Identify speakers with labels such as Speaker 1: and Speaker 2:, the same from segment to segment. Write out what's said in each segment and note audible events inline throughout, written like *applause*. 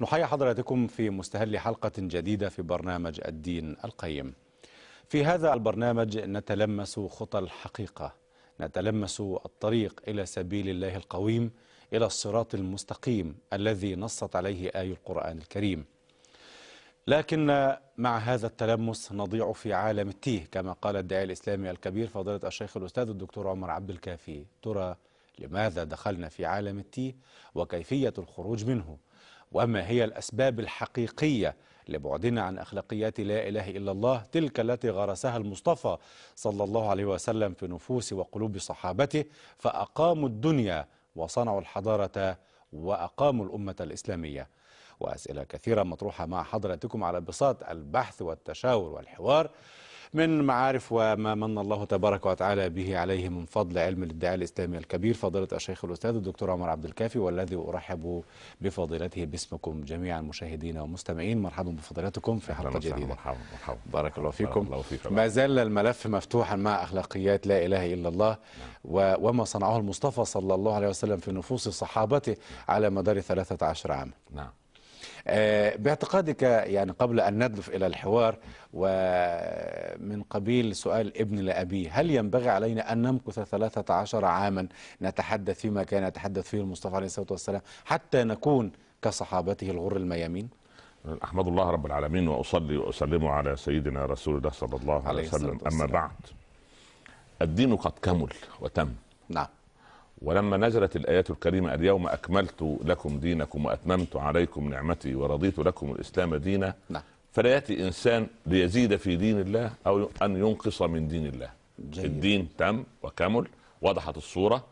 Speaker 1: نحيي حضراتكم في مستهل حلقة جديدة في برنامج الدين القيم في هذا البرنامج نتلمس خطى الحقيقة نتلمس الطريق إلى سبيل الله القويم إلى الصراط المستقيم الذي نصت عليه آي القرآن الكريم لكن مع هذا التلمس نضيع في عالم التيه كما قال الداعي الإسلامي الكبير فضيلة الشيخ الأستاذ الدكتور عمر عبد الكافي ترى لماذا دخلنا في عالم التيه وكيفية الخروج منه وما هي الأسباب الحقيقية لبعدنا عن أخلاقيات لا إله إلا الله تلك التي غرسها المصطفى صلى الله عليه وسلم في نفوس وقلوب صحابته فأقاموا الدنيا وصنعوا الحضارة وأقاموا الأمة الإسلامية وأسئلة كثيرة مطروحة مع حضرتكم على بساط البحث والتشاور والحوار من معارف وما من الله تبارك وتعالى به عليه من فضل علم الادعاء الإسلامي الكبير فضيلة الشيخ الأستاذ الدكتور عمر عبد الكافي والذي أرحب بفضيلته باسمكم جميعا مشاهدينا ومستمعين مرحبا بفضيلتكم في حلقة جديدة مرحبا مرحبا بارك الله فيكم ما زال الملف مفتوحا مع أخلاقيات لا إله إلا الله نعم. وما صنعه المصطفى صلى الله عليه وسلم في نفوس صحابته نعم. على مدار 13 عام نعم آه، باعتقادك يعني قبل أن ندلف إلى الحوار ومن قبيل سؤال ابن لأبي هل ينبغي علينا أن نمكث 13 عاما نتحدث فيما كان يتحدث فيه المصطفى عليه الصلاة والسلام حتى نكون
Speaker 2: كصحابته الغر الميامين أحمد الله رب العالمين وأصلي وأسلم على سيدنا رسول الله صلى الله عليه وسلم أما بعد الدين قد كمل وتم نعم ولما نزلت الآية الكريمة اليوم أكملت لكم دينكم وأتممت عليكم نعمتي ورضيت لكم الإسلام دينا نعم. فلا يأتي إنسان ليزيد في دين الله أو أن ينقص من دين الله جميل. الدين تم وكمل وضحت الصورة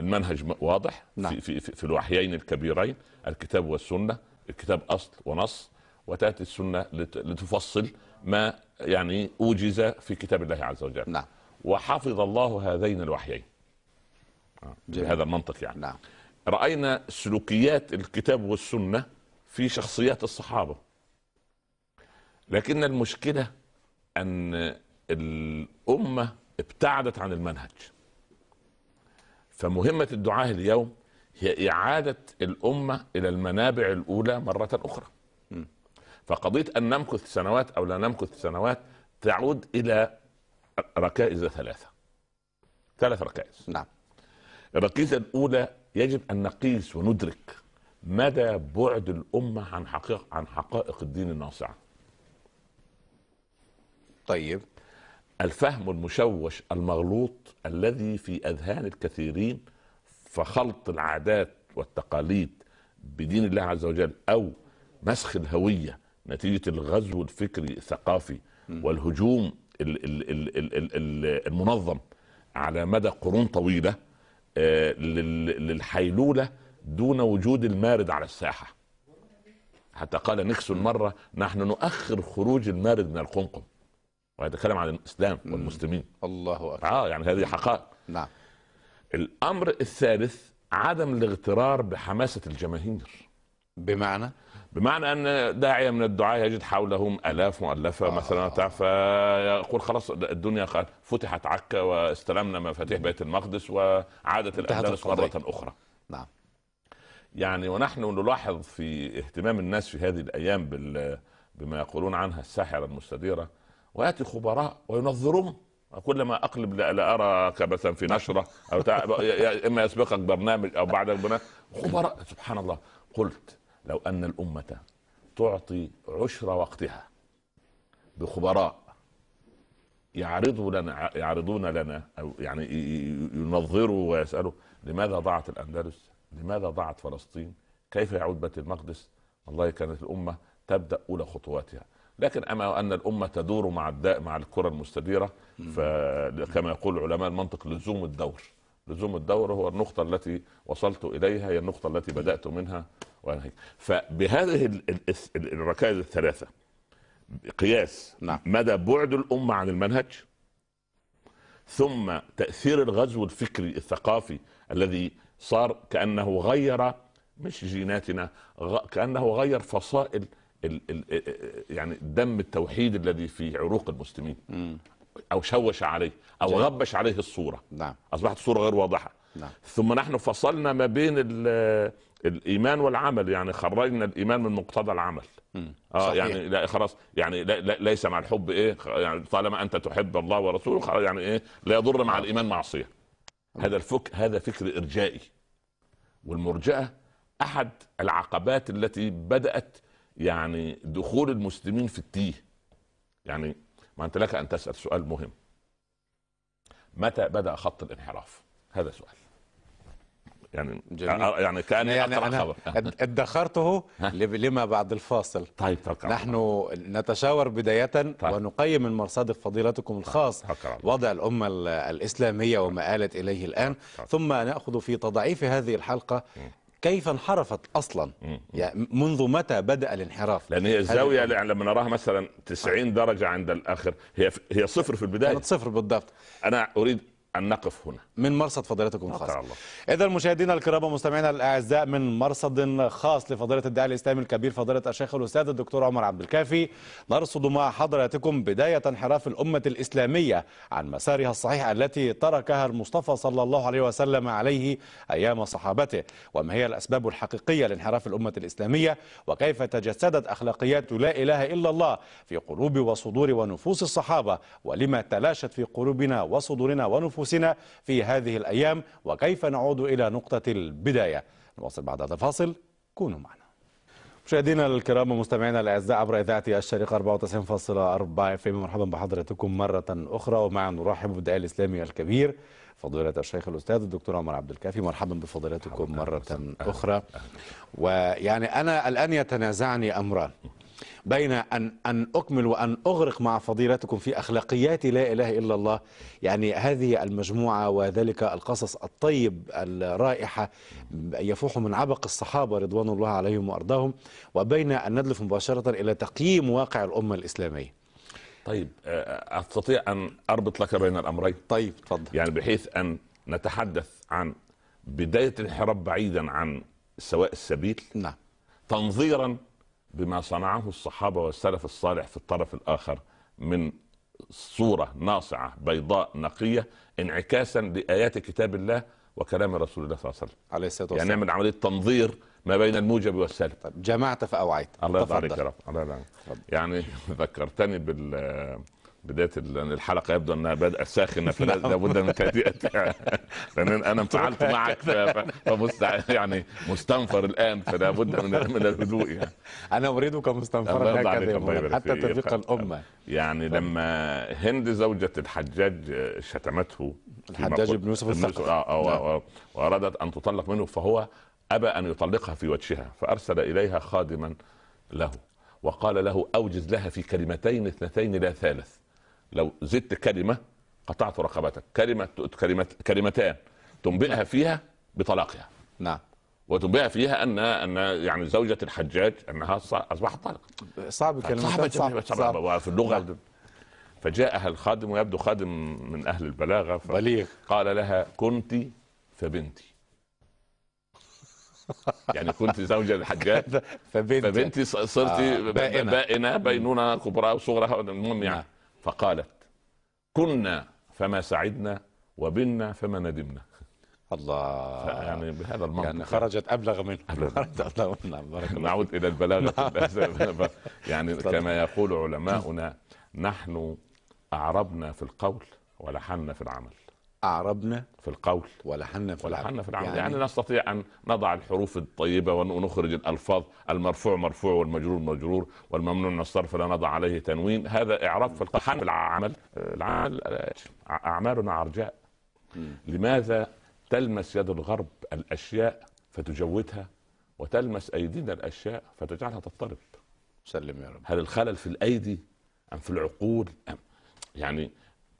Speaker 2: المنهج واضح نعم. في, في, في الوحيين الكبيرين الكتاب والسنة الكتاب أصل ونص وتأتي السنة لتفصل ما يعني أوجز في كتاب الله عز وجل نعم. وحفظ الله هذين الوحيين جميل. بهذا المنطق يعني نعم. راينا سلوكيات الكتاب والسنه في شخصيات الصحابه لكن المشكله ان الامه ابتعدت عن المنهج فمهمه الدعاه اليوم هي اعاده الامه الى المنابع الاولى مره اخرى فقضيه ان نمكث سنوات او لا نمكث سنوات تعود الى ركائز ثلاثه ثلاث ركائز نعم الركيزه الاولى يجب ان نقيس وندرك مدى بعد الامه عن حقيق عن حقائق الدين الناصعه. طيب الفهم المشوش المغلوط الذي في اذهان الكثيرين فخلط العادات والتقاليد بدين الله عز وجل او مسخ الهويه نتيجه الغزو الفكري الثقافي والهجوم المنظم على مدى قرون طويله آه، للحيلولة دون وجود المارد على الساحة حتى قال نيكسون مرة نحن نؤخر خروج المارد من القمقم ويتكلم عن الإسلام والمسلمين الله أكبر آه يعني هذه حقائق نعم الأمر الثالث عدم الاغترار بحماسة الجماهير بمعنى بمعنى ان داعيه من الدعاه يجد حولهم الاف مؤلفه آه. مثلا آه فيقول خلاص الدنيا فتحت عكا واستلمنا مفاتيح بيت المقدس وعادت الاندلس مره اخرى. نعم. يعني ونحن نلاحظ في اهتمام الناس في هذه الايام بال... بما يقولون عنها الساحره المستديره وياتي خبراء وينظرون كلما اقلب ارى كبسا في نشره او *laughs* اما يسبقك برنامج او بعدك برنامج خبراء سبحان الله قلت لو أن الأمة تعطي عشر وقتها بخبراء يعرضوا لنا يعرضون لنا أو يعني ينظروا ويسألوا لماذا ضاعت الأندلس لماذا ضاعت فلسطين كيف يعود بيت المقدس والله كانت الأمة تبدأ أولى خطواتها لكن أما أن الأمة تدور مع الداء مع الكرة المستديرة فكما يقول علماء المنطق لزوم الدور لزوم الدور هو النقطة التي وصلت إليها هي النقطة التي بدأت منها فبهذه الركائز الثلاثة قياس نعم. مدى بعد الأمة عن المنهج ثم تأثير الغزو الفكري الثقافي الذي صار كأنه غير مش جيناتنا كأنه غير فصائل الـ الـ يعني دم التوحيد الذي في عروق المسلمين او شوش عليه او جميل. غبش عليه الصوره نعم. اصبحت الصوره غير واضحه نعم. ثم نحن فصلنا ما بين الايمان والعمل يعني خرجنا الايمان من مقتضى العمل اه صحيح. يعني لا خلاص يعني لا, لا ليس مع الحب ايه يعني طالما انت تحب الله ورسوله يعني ايه لا يضر مع الايمان معصيه هذا الفك هذا فكر ارجائي والمرجئه احد العقبات التي بدات يعني دخول المسلمين في التيه يعني ما انت لك ان تسال سؤال مهم متى بدا خط الانحراف هذا سؤال يعني جميل. آه، آه، يعني كان يعني أنا خبر
Speaker 1: ادخرته *laughs* لما بعد الفاصل طيب توكل نحن نتشاور بدايه طيب. ونقيم من مرصاد فضيلتكم الخاص طيب. وضع الامه الاسلاميه وما الت اليه الان طيب. ثم ناخذ في تضعيف هذه الحلقه كيف انحرفت اصلا يعني منذ متى بدا الانحراف لان هي الزاويه
Speaker 2: يعني لما نراها مثلا 90 درجه عند الاخر هي هي صفر في البدايه كانت صفر بالضبط انا اريد أن نقف هنا من مرصد فضيلتكم الخاص
Speaker 1: إذا مشاهدينا الكرام ومستمعينا الأعزاء من مرصد خاص لفضيلة الداعي الإسلامي الكبير فضيلة الشيخ الأستاذ الدكتور عمر عبد الكافي نرصد مع حضراتكم بداية انحراف الأمة الإسلامية عن مسارها الصحيح التي تركها المصطفى صلى الله عليه وسلم عليه أيام صحابته وما هي الأسباب الحقيقية لانحراف الأمة الإسلامية وكيف تجسدت أخلاقيات لا إله إلا الله في قلوب وصدور ونفوس الصحابة ولما تلاشت في قلوبنا وصدورنا ونفوسنا أنفسنا في هذه الأيام وكيف نعود إلى نقطة البداية نواصل بعد هذا الفاصل كونوا معنا مشاهدينا الكرام ومستمعينا الاعزاء عبر اذاعه الشريق 94.4 اف مرحبا بحضراتكم مره اخرى ومعا نرحب بالدعاء الاسلامي الكبير فضيلة الشيخ الأستاذ الدكتور عمر عبد الكافي مرحبا بفضيلتكم مرة أخرى ويعني أنا الآن يتنازعني أمران بين أن, أن أكمل وأن أغرق مع فضيلتكم في أخلاقيات لا إله إلا الله يعني هذه المجموعة وذلك القصص الطيب الرائحة يفوح من عبق الصحابة رضوان الله عليهم وأرضاهم
Speaker 2: وبين أن ندلف مباشرة إلى تقييم واقع الأمة الإسلامية طيب آه، استطيع ان اربط لك بين الامرين طيب تفضل يعني بحيث ان نتحدث عن بدايه الانحراف بعيدا عن سواء السبيل نعم تنظيرا بما صنعه الصحابه والسلف الصالح في الطرف الاخر من صوره ناصعه بيضاء نقيه انعكاسا لايات كتاب الله وكلام رسول الله صلى الله عليه وسلم عليه الصلاه يعني والسلام يعني نعمل عمليه تنظير ما بين الموجب والسلب طيب جمعت فاوعيت الله يرضى عليك يا رب الله يعني *laughs* ذكرتني بال بدايه الحلقه يبدو انها بدات ساخنه فلا *laughs* بد من تهدئتها *laughs* لان انا انفعلت *laughs* معك فمست يعني مستنفر الان فلا بد من من الهدوء يعني انا اريدك مستنفرا حتى تفيق الامه يعني طيب. لما هند زوجة الحجاج آه، شتمته الحجاج بن يوسف الثقفي اه, آه، نعم. وارادت ان تطلق منه فهو ابى ان يطلقها في وجهها فارسل اليها خادما له وقال له اوجز لها في كلمتين اثنتين لا ثالث لو زدت كلمه قطعت رقبتك كلمه كلمتان تنبئها نعم. فيها بطلاقها نعم وتنبئها فيها ان ان يعني زوجه الحجاج انها اصبحت طالقه
Speaker 1: صعب كلمه صعب, صعب, في اللغه صعب.
Speaker 2: نعم. فجاءها الخادم ويبدو خادم من اهل البلاغه بليغ قال لها كنت فبنتي يعني كنت زوجة الحجاج *laughs* فبنتي, فبنتي صرت آه، بائنة. بائنة بينونة كبرى وصغرى المهم يعني نعم. فقالت كنا فما سعدنا وبنا فما ندمنا الله يعني بهذا المنطق يعني خرجت ابلغ منه خرجت ابلغ نعم، نعود الى البلاغه نعم. *laughs* يعني كما يقول علماؤنا نحن اعربنا في القول ولحنا في العمل أعربنا في القول ولحنا في ولحنا العمل. في العمل يعني, يعني نستطيع أن نضع الحروف الطيبة ونخرج الألفاظ المرفوع مرفوع والمجرور مجرور والممنوع من الصرف لا نضع عليه تنوين هذا إعراب في القول في العمل العمل أعمالنا عرجاء لماذا تلمس يد الغرب الأشياء فتجودها وتلمس أيدينا الأشياء فتجعلها تضطرب سلم يا رب هل الخلل في الأيدي أم في العقول أم يعني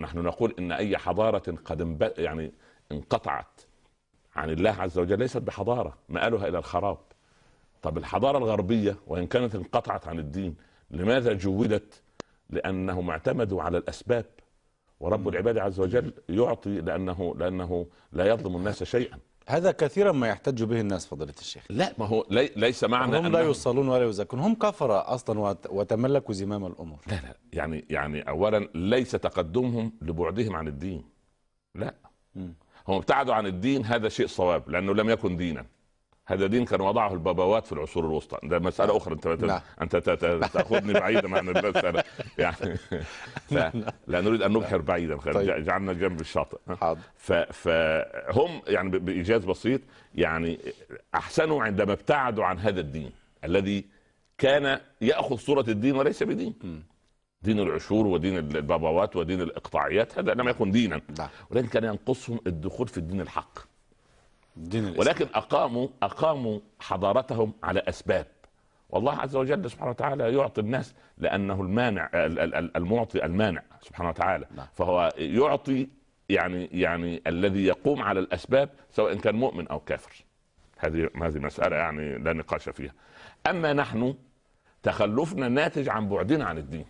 Speaker 2: نحن نقول ان اي حضاره قد يعني انقطعت عن الله عز وجل ليست بحضاره مآلها الى الخراب طب الحضاره الغربيه وان كانت انقطعت عن الدين لماذا جودت لانهم اعتمدوا على الاسباب ورب العباد عز وجل يعطي لانه لانه لا يظلم الناس شيئا هذا كثيرا ما يحتج به الناس فضيلة الشيخ لا ما هو لي ليس معنى هم لا
Speaker 1: يصلون ولا يزكون هم كفر أصلا وتملكوا زمام الأمور لا لا
Speaker 2: يعني يعني أولا ليس تقدمهم لبعدهم عن الدين لا هم ابتعدوا عن الدين هذا شيء صواب لأنه لم يكن دينا هذا دين كان وضعه البابوات في العصور الوسطى ده مساله اخرى انت لا. نعم. انت تاخذني بعيدا عن المساله *laughs* يعني نعم. لا نريد ان نبحر بعيدا طيب. جعلنا جنب الشاطئ حاضر فهم يعني بايجاز بسيط يعني احسنوا عندما ابتعدوا عن هذا الدين الذي كان ياخذ صوره الدين وليس بدين م. دين العشور ودين البابوات ودين الاقطاعيات هذا لم يكن دينا لا. نعم. ولكن كان ينقصهم الدخول في الدين الحق ولكن أقاموا أقاموا حضارتهم على أسباب والله عز وجل سبحانه وتعالى يعطي الناس لأنه المانع المعطي المانع سبحانه وتعالى نعم. فهو يعطي يعني يعني الذي يقوم على الأسباب سواء كان مؤمن أو كافر هذه هذه مسألة يعني لا نقاش فيها أما نحن تخلفنا ناتج عن بعدنا عن الدين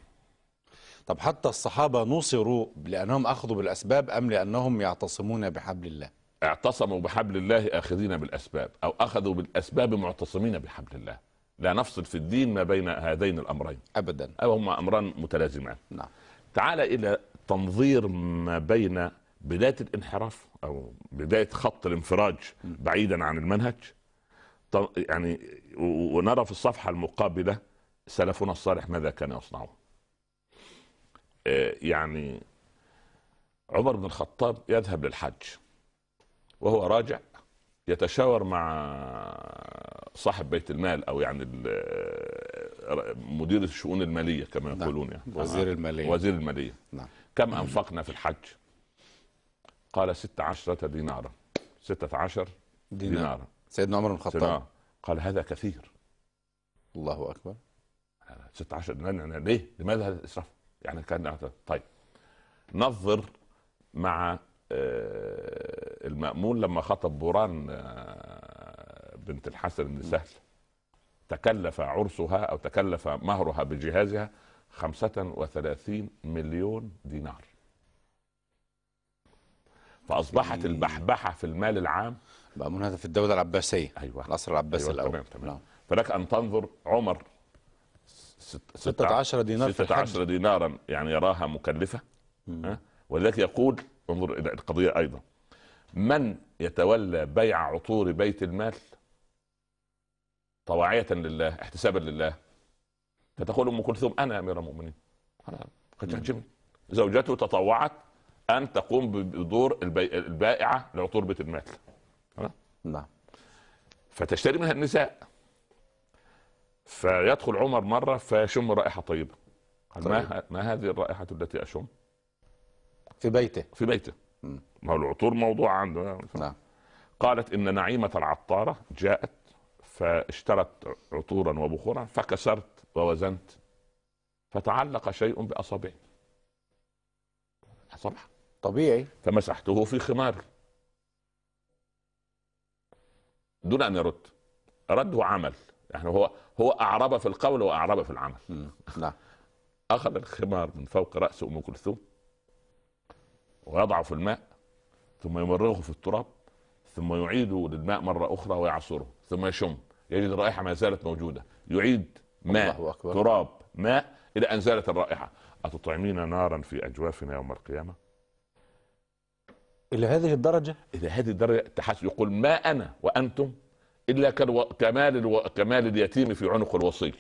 Speaker 2: طب حتى
Speaker 1: الصحابة نصروا لأنهم أخذوا بالأسباب أم لأنهم يعتصمون بحبل الله
Speaker 2: اعتصموا بحبل الله اخذين بالاسباب او اخذوا بالاسباب معتصمين بحبل الله لا نفصل في الدين ما بين هذين الامرين ابدا او هما امران متلازمان نعم تعال الى تنظير ما بين بدايه الانحراف او بدايه خط الانفراج بعيدا عن المنهج يعني ونرى في الصفحه المقابله سلفنا الصالح ماذا كان يصنعون آه، يعني عمر بن الخطاب يذهب للحج وهو راجع يتشاور مع صاحب بيت المال او يعني مدير الشؤون الماليه كما نعم. يقولون يعني وزير الماليه وزير الماليه نعم كم انفقنا في الحج؟ قال 16 دينارا 16 دينارا دينار. سيدنا عمر بن الخطاب قال هذا كثير الله اكبر 16 دينار يعني ليه؟ لماذا هذا الاسراف؟ يعني كان طيب نظر مع آه، المأمون لما خطب بوران آه، بنت الحسن بن سهل تكلف عرسها أو تكلف مهرها بجهازها خمسة وثلاثين مليون دينار فأصبحت البحبحة في المال العام مأمون هذا في الدولة العباسية أيوة العصر العباسي أيوة الأول تمام تمام. نعم. فلك أن تنظر عمر 16 دينار 16 دينارا يعني يراها مكلفة ولذلك يقول انظر الى القضيه ايضا من يتولى بيع عطور بيت المال طواعية لله احتسابا لله فتقول ام كلثوم انا امير المؤمنين انا خدت زوجته تطوعت ان تقوم بدور البائعه لعطور بيت المال نعم فتشتري منها النساء فيدخل عمر مره فيشم رائحه طيبه قال ما, طيب. ما هذه الرائحه التي اشم؟ في بيته في بيته ما هو العطور موضوع عنده يعني. نعم قالت ان نعيمه العطاره جاءت فاشترت عطورا وبخورا فكسرت ووزنت فتعلق شيء باصابعي صباح طبيعي فمسحته في خماري دون ان يرد رد وعمل يعني هو هو اعرب في القول واعرب في العمل نعم اخذ الخمار من فوق راس ام كلثوم ويضعه في الماء ثم يمرغه في التراب ثم يعيده للماء مرة أخرى ويعصره ثم يشم يجد الرائحة ما زالت موجودة يعيد ماء تراب ماء إلى أن زالت الرائحة أتطعمين نارا في أجوافنا يوم القيامة إلى هذه الدرجة إلى هذه الدرجة التحس يقول ما أنا وأنتم إلا كمال الو... كمال اليتيم في عنق الوصي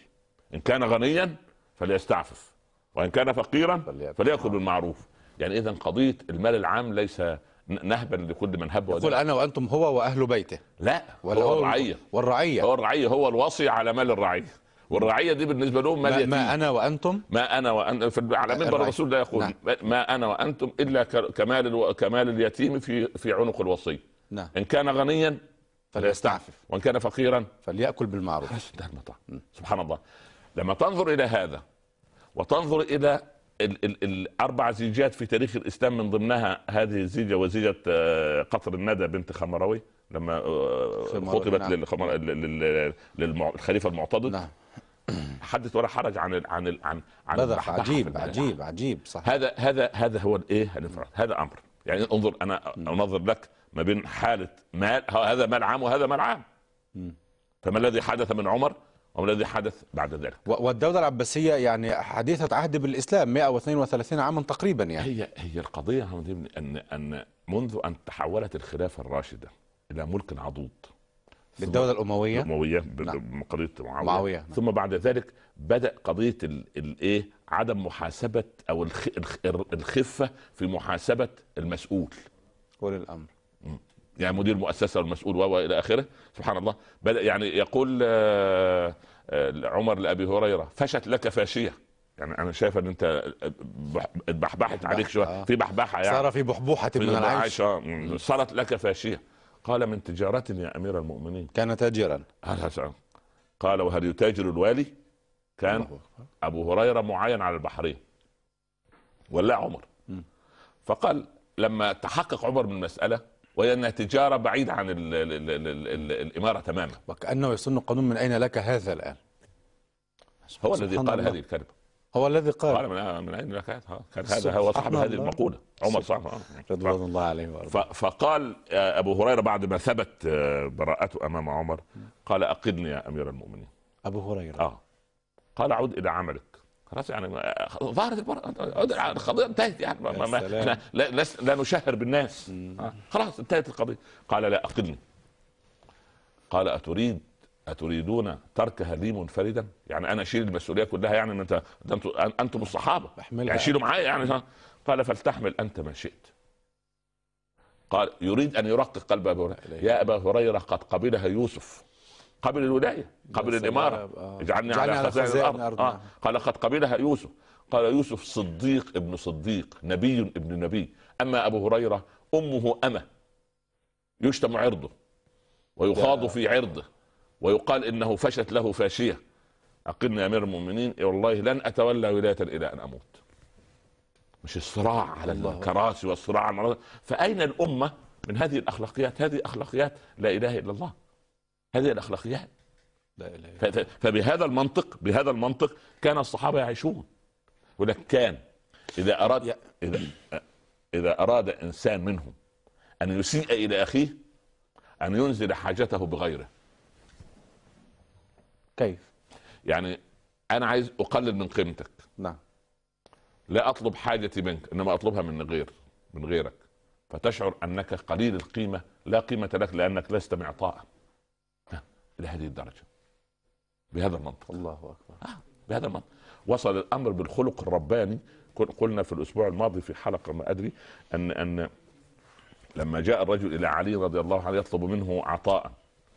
Speaker 2: إن كان غنيا فليستعفف وإن كان فقيرا فليأكل بالمعروف يعني اذا قضيه المال العام ليس نهبا لكل من هب يقول انا
Speaker 1: وانتم هو واهل بيته
Speaker 2: لا ولا هو, هو الرعيه والرعيه هو الرعيه هو الوصي على مال الرعيه والرعيه دي بالنسبه لهم مال ما, ما
Speaker 1: انا وانتم
Speaker 2: ما انا وان على منبر الرسول لا يقول نعم. ما انا وانتم الا كمال الو... كمال اليتيم في في عنق الوصي نعم. ان كان غنيا فليستعفف وان كان فقيرا فليأكل بالمعروف سبحان الله لما تنظر الى هذا وتنظر الى الاربع زيجات في تاريخ الاسلام من ضمنها هذه الزيجه وزيجه آه، قطر الندى بنت خمراوي لما آه، خطبت نعم. للخليفه المعتضد نعم. حدث ولا حرج عن عن عن عن هذا عجيب عجيب عجيب صحيح هذا هذا هذا هو الايه هذا امر يعني انظر انا انظر لك ما بين حاله مال هذا مال عام وهذا مال عام فما الذي حدث من عمر وما الذي حدث بعد ذلك
Speaker 1: والدولة العباسية يعني حديثة عهد بالإسلام 132 عاما
Speaker 2: تقريبا يعني هي هي القضية أن أن منذ أن تحولت الخلافة الراشدة إلى ملك عضوض للدولة الأموية الأموية نعم. قضية معاوية, معاوية نعم. ثم بعد ذلك بدأ قضية الإيه عدم محاسبة أو الخفة في محاسبة المسؤول ولي الأمر يعني مدير مؤسسه والمسؤول الى اخره سبحان الله بدا يعني يقول آه، آه، عمر لابي هريره فشت لك فاشيه يعني انا شايف ان انت آه، بحبحت عليك شويه في بحبحه يعني صار في بحبوحه من العيش صارت لك فاشيه قال من تجارة يا امير المؤمنين كان تاجرا قال وهل يتاجر الوالي كان ابو هريره معين على البحرين ولا عمر فقال لما تحقق عمر من المساله وان التجاره بعيد عن ال ال ال الـ الـ الاماره تماما
Speaker 1: وكانه يسن القانون من اين لك هذا الان هو الذي قال الله. هذه الكلمه
Speaker 2: هو الذي قال قال من من اين لك هذا كان هذا هو صاحب هذه المقوله عمر صاحب رضوان الله عليه فقال آه، ابو هريره بعد ما ثبت آه، براءته امام عمر قال اقلني يا امير المؤمنين ابو هريره اه قال عد الى عملك خلاص يعني ظهرت القضيه انتهت يعني ما ما احنا لا, لا نشهر بالناس آه، خلاص انتهت القضيه قال لا اقلني قال اتريد اتريدون تركها لي منفردا يعني انا اشيل المسؤوليه كلها يعني انت انتم الصحابه يعني شيلوا معايا يعني قال فلتحمل انت ما شئت قال يريد ان يرقق قلب ابي هريره يا ابا هريره قد قبلها يوسف قبل الولايه قبل الاماره آه. اجعلني على خزائن الارض الأرض. نعم. آه. قال قد قبلها يوسف قال يوسف صديق ابن صديق نبي ابن نبي اما ابو هريره امه امه يشتم عرضه ويخاض في عرضه ويقال انه فشت له فاشيه اقلنا يا امير المؤمنين إيه والله لن اتولى ولايه الى ان اموت مش الصراع على الكراسي والصراع على فاين الامه من هذه الاخلاقيات هذه اخلاقيات لا اله الا الله هذه الاخلاقيات فبهذا المنطق بهذا المنطق كان الصحابه يعيشون ولك كان اذا اراد اذا اذا اراد انسان منهم ان يسيء الى اخيه ان ينزل حاجته بغيره كيف يعني انا عايز اقلل من قيمتك نعم لا اطلب حاجتي منك انما اطلبها من غير من غيرك فتشعر انك قليل القيمه لا قيمه لك لانك لست معطاء لهذه الدرجه بهذا المنطق الله اكبر آه بهذا المنطق وصل الامر بالخلق الرباني قلنا في الاسبوع الماضي في حلقه ما ادري ان ان لما جاء الرجل الى علي رضي الله عنه يطلب منه عطاء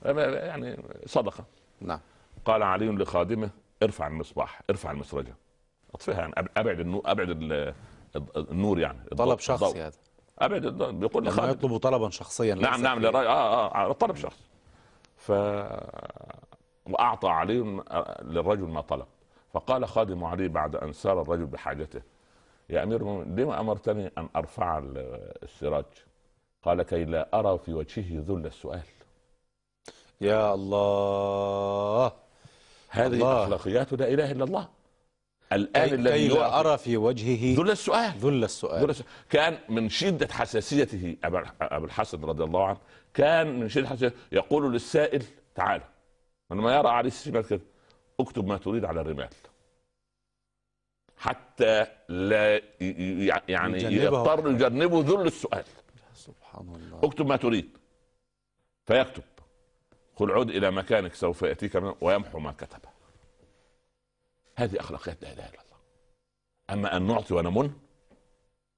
Speaker 2: يعني صدقه نعم قال علي لخادمه ارفع المصباح ارفع المسرجه اطفئها يعني ابعد النور ابعد النور يعني طلب شخصي هذا ابعد بيقول لخادمه يطلب طلبا شخصيا نعم نعم اه اه, آه طلب شخصي وأعطى علي للرجل ما طلب فقال خادم علي بعد أن سار الرجل بحاجته يا أمير المؤمنين لما أمرتني أن أرفع السراج قال كي لا أرى في وجهه ذل السؤال
Speaker 1: يا الله هذه الله.
Speaker 2: أخلاقيات لا إله إلا الله الآن الذي كي لا أرى في وجهه ذل السؤال ذل السؤال, السؤال. كان من شدة حساسيته أبو الحسن رضي الله عنه كان من شدة حساسيته يقول للسائل تعالى لما يرى عليه الشمال كده اكتب ما تريد على الرمال حتى لا يعني يضطر يجنبه ذل السؤال سبحان الله اكتب ما تريد فيكتب قل عد الى مكانك سوف ياتيك ويمحو ما كتب هذه اخلاقيات لا اله الا الله اما ان نعطي ونمن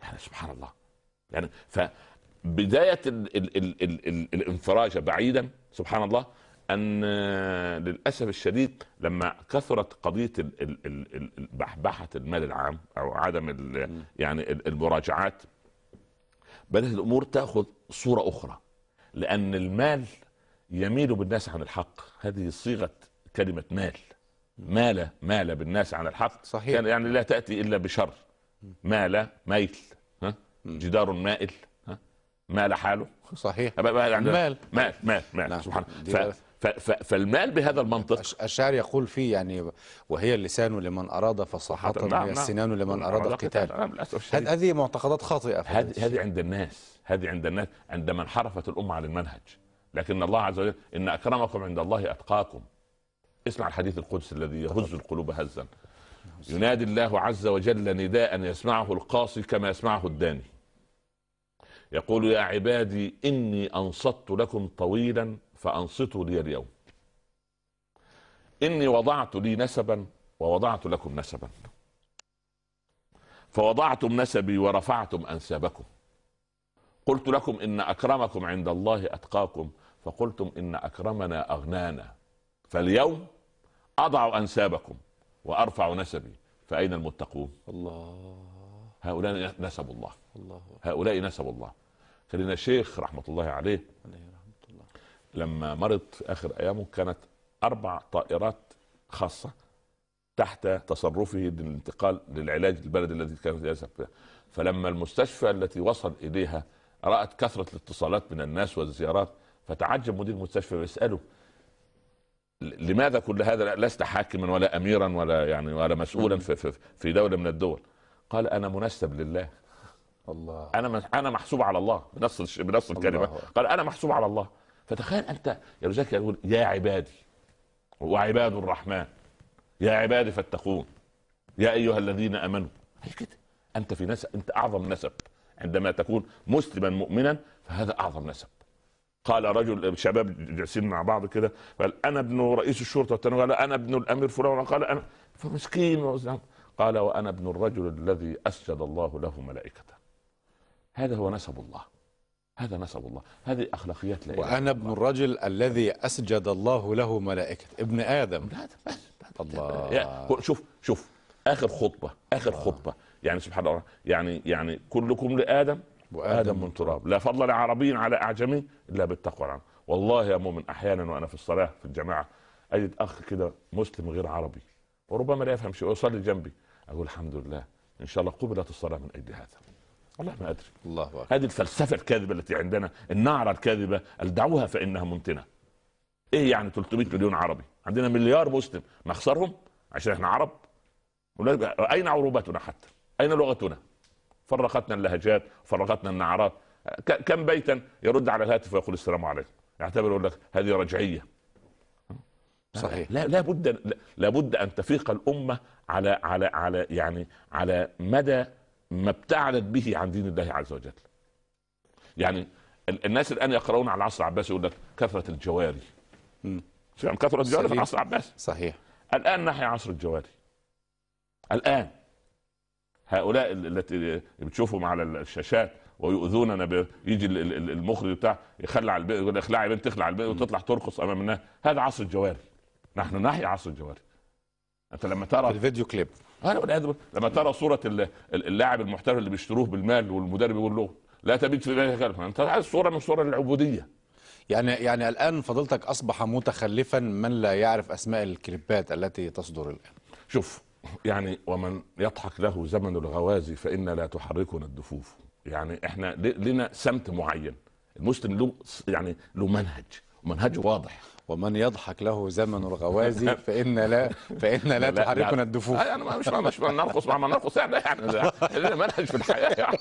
Speaker 2: يعني سبحان الله يعني فبدايه بداية ال الانفراج بعيدا سبحان الله ان للاسف الشديد لما كثرت قضيه بحبحه المال العام او عدم يعني المراجعات بدات الامور تاخذ صوره اخرى لان المال يميل بالناس عن الحق هذه صيغه كلمه مال مال مال بالناس عن الحق صحيح كان يعني لا تأتي إلا بشر مال ميل ها جدار مائل ها مال حاله صحيح يعني مال مال مال مال نعم. سبحان الله فالمال بهذا المنطق الشاعر يقول فيه يعني وهي اللسان لمن أراد فصاحة نعم وهي نعم. السنان لمن نعم، أراد القتال نعم، هذه معتقدات خاطئة هذه عند الناس هذه عند الناس عندما انحرفت الأمة عن المنهج لكن الله عز وجل إن أكرمكم عند الله أتقاكم اسمع الحديث القدسي الذي يهز القلوب هزا ينادي الله عز وجل نداء يسمعه القاصي كما يسمعه الداني يقول يا عبادي إني أنصت لكم طويلا فأنصتوا لي اليوم إني وضعت لي نسبا ووضعت لكم نسبا فوضعتم نسبي ورفعتم أنسابكم قلت لكم إن أكرمكم عند الله أتقاكم فقلتم إن أكرمنا أغنانا فاليوم اضع انسابكم وارفع نسبي فاين المتقون الله هؤلاء نسب الله, الله. هؤلاء نسب الله خلينا الشيخ رحمه الله عليه عليه رحمه الله لما مرض في اخر ايامه كانت اربع طائرات خاصه تحت تصرفه للانتقال للعلاج للبلد الذي كان يذهب فلما المستشفى التي وصل اليها رات كثره الاتصالات من الناس والزيارات فتعجب مدير المستشفى ويساله لماذا كل هذا لست حاكما ولا اميرا ولا يعني ولا مسؤولا في, في دوله من الدول قال انا منسب لله الله انا انا محسوب على الله بنص بنص الكلمه قال انا محسوب على الله فتخيل انت يرجاك يقول يا عبادي وعباد الرحمن يا عبادي فاتقون يا ايها الذين امنوا هي كده انت في نسب انت اعظم نسب عندما تكون مسلما مؤمنا فهذا اعظم نسب قال رجل شباب جالسين مع بعض كده قال انا ابن رئيس الشرطه الثاني قال انا ابن الامير فلان قال انا فمسكين قال وانا ابن الرجل الذي اسجد الله له ملائكته هذا هو نسب الله هذا نسب الله هذه اخلاقيات لا
Speaker 1: وانا ابن الرجل الذي اسجد الله له ملائكته ابن ادم بس
Speaker 2: الله يعني شوف شوف اخر خطبه اخر خطبه يعني سبحان الله يعني يعني كلكم لادم وادم من تراب لا فضل لعربي على اعجمي الا بالتقوى العام. والله يا مؤمن احيانا وانا في الصلاه في الجماعه اجد اخ كده مسلم غير عربي وربما لا يفهم شيء ويصلي جنبي اقول الحمد لله ان شاء الله قبلت الصلاه من اجل هذا والله ما ادري الله اكبر هذه الفلسفه الكاذبه التي عندنا النعره الكاذبه الدعوها فانها منتنه ايه يعني 300 مليون عربي عندنا مليار مسلم نخسرهم عشان احنا عرب اين عروبتنا حتى اين لغتنا فرقتنا اللهجات فرقتنا النعرات كم بيتا يرد على الهاتف ويقول السلام عليكم يعتبر يقول لك هذه رجعيه صحيح لا لابد لابد ان تفيق الامه على على على يعني على مدى ما ابتعدت به عن دين الله عز وجل. يعني الناس الان يقرؤون على العصر العباسي يقول لك كثره الجواري. امم كثره الجواري في العصر العباسي. صحيح. الان نحيا عصر الجواري. الان هؤلاء التي بتشوفهم على الشاشات ويؤذوننا ب... يجي المخرج بتاع يخلع البيت يقول اخلعي بنت تخلع البيت وتطلع ترقص امام الناس هذا عصر الجواري نحن نحيا عصر الجواري انت لما ترى الفيديو كليب انا لما ترى صوره اللاعب المحترف اللي بيشتروه بالمال والمدرب يقول له لا تبيت في ذلك انت عايز صوره من صور العبوديه
Speaker 1: يعني يعني الان فضيلتك اصبح متخلفا من لا يعرف اسماء الكليبات التي تصدر
Speaker 2: الان شوف يعني ومن يضحك له زمن الغوازي فإن لا تحركنا الدفوف يعني احنا لنا سمت معين المسلم له يعني له منهج ومنهجه واضح ومن يضحك له زمن الغوازي *laughs* فإن لا
Speaker 1: فإن لا تحركنا يعني الدفوف أنا مش مش نرقص مع ما
Speaker 2: نرقص يعني يعني ده منهج في الحياة يعني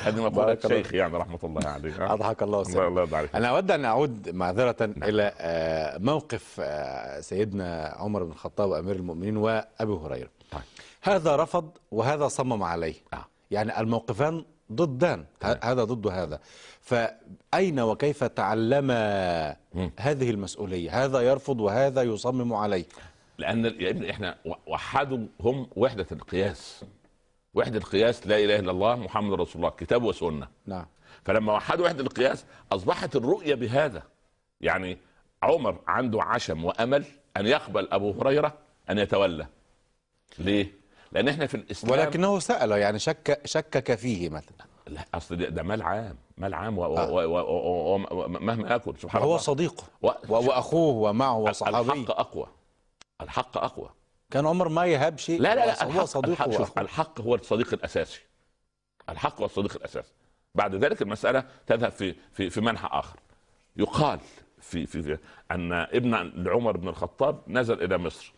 Speaker 2: هذه مقولة الشيخ يعني رحمة الله عليه أضحك الله وسلم الله يرضى عليك
Speaker 1: أنا أود أن أعود معذرة نعم. إلى آه، موقف آه، سيدنا عمر بن الخطاب أمير المؤمنين وأبي هريرة نعم. هذا رفض وهذا صمم عليه آه. يعني الموقفان ضدان طيب. هذا ضد هذا فأين وكيف تعلم هذه المسؤولية هذا يرفض وهذا يصمم عليه
Speaker 2: لأن يا ابني إحنا وحدوا هم وحدة القياس وحدة القياس لا إله إلا الله محمد رسول الله كتاب وسنة نعم فلما وحدوا وحدة القياس أصبحت الرؤية بهذا يعني عمر عنده عشم وأمل أن يقبل أبو هريرة أن يتولى ليه؟ لان احنا في الاسلام ولكنه سال يعني شك شكك فيه مثلا لا اصل ده مال عام مال عام ومهما آه. اكل سبحان الله هو صديقه واخوه ومعه وصحابيه الحق اقوى الحق اقوى كان عمر ما شيء لا لا لا هو صديقه الحق, شوف الحق هو الصديق الاساسي الحق هو الصديق الاساسي بعد ذلك المساله تذهب في في في منحى اخر يقال في في, في ان ابن عمر بن الخطاب نزل الى مصر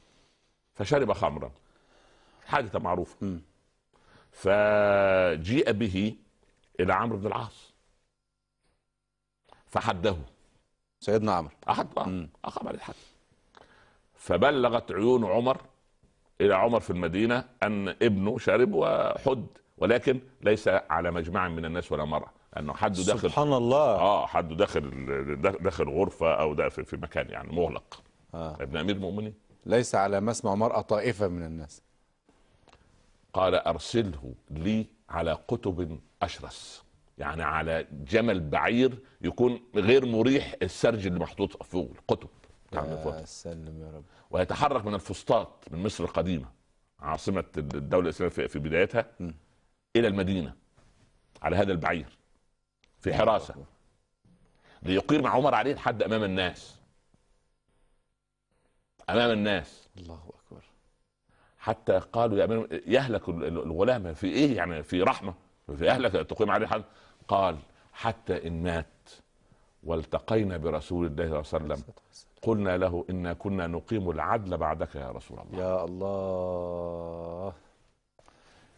Speaker 2: فشرب خمرا حاجة معروفة م. فجيء به إلى عمرو بن العاص فحده سيدنا عمرو أحد أقام آه. عليه الحد فبلغت عيون عمر إلى عمر في المدينة أن ابنه شرب وحد ولكن ليس على مجمع من الناس ولا مرة انه حد داخل سبحان الله اه حد داخل داخل غرفه او داخل في مكان يعني مغلق آه. ابن امير المؤمنين ليس على مسمع مرأة طائفة من الناس قال ارسله لي على قطب اشرس يعني على جمل بعير يكون غير مريح السرج اللي محطوط فوق القطب نعم، يا سلم يا رب ويتحرك من الفسطاط من مصر القديمه عاصمه الدوله الاسلاميه في بدايتها م. الى المدينه على هذا البعير في حراسه ليقير مع عمر عليه الحد امام الناس امام الناس الله اكبر حتى قالوا يعملوا يهلك الغلام في ايه يعني في رحمه في اهلك تقيم عليه حد قال حتى ان مات والتقينا برسول الله صلى الله عليه وسلم قلنا له انا كنا نقيم العدل بعدك يا رسول الله يا الله,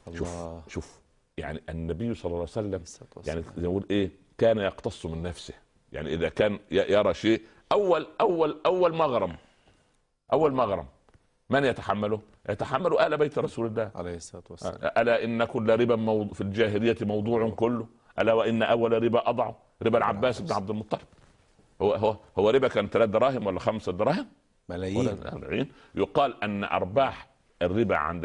Speaker 2: الله. شوف شوف يعني النبي صلى الله عليه وسلم يعني نقول ايه كان يقتص من نفسه يعني اذا كان يرى شيء اول اول اول مغرم اول مغرم من يتحمله؟ يتحمله اهل بيت رسول الله عليه الصلاه والسلام الا ان كل ربا في الجاهليه موضوع كله الا وان اول ربا اضعه ربا العباس بن عبد المطلب هو هو هو ربا كان ثلاث دراهم ولا خمسة دراهم ملايين يقال ان ارباح الربا عند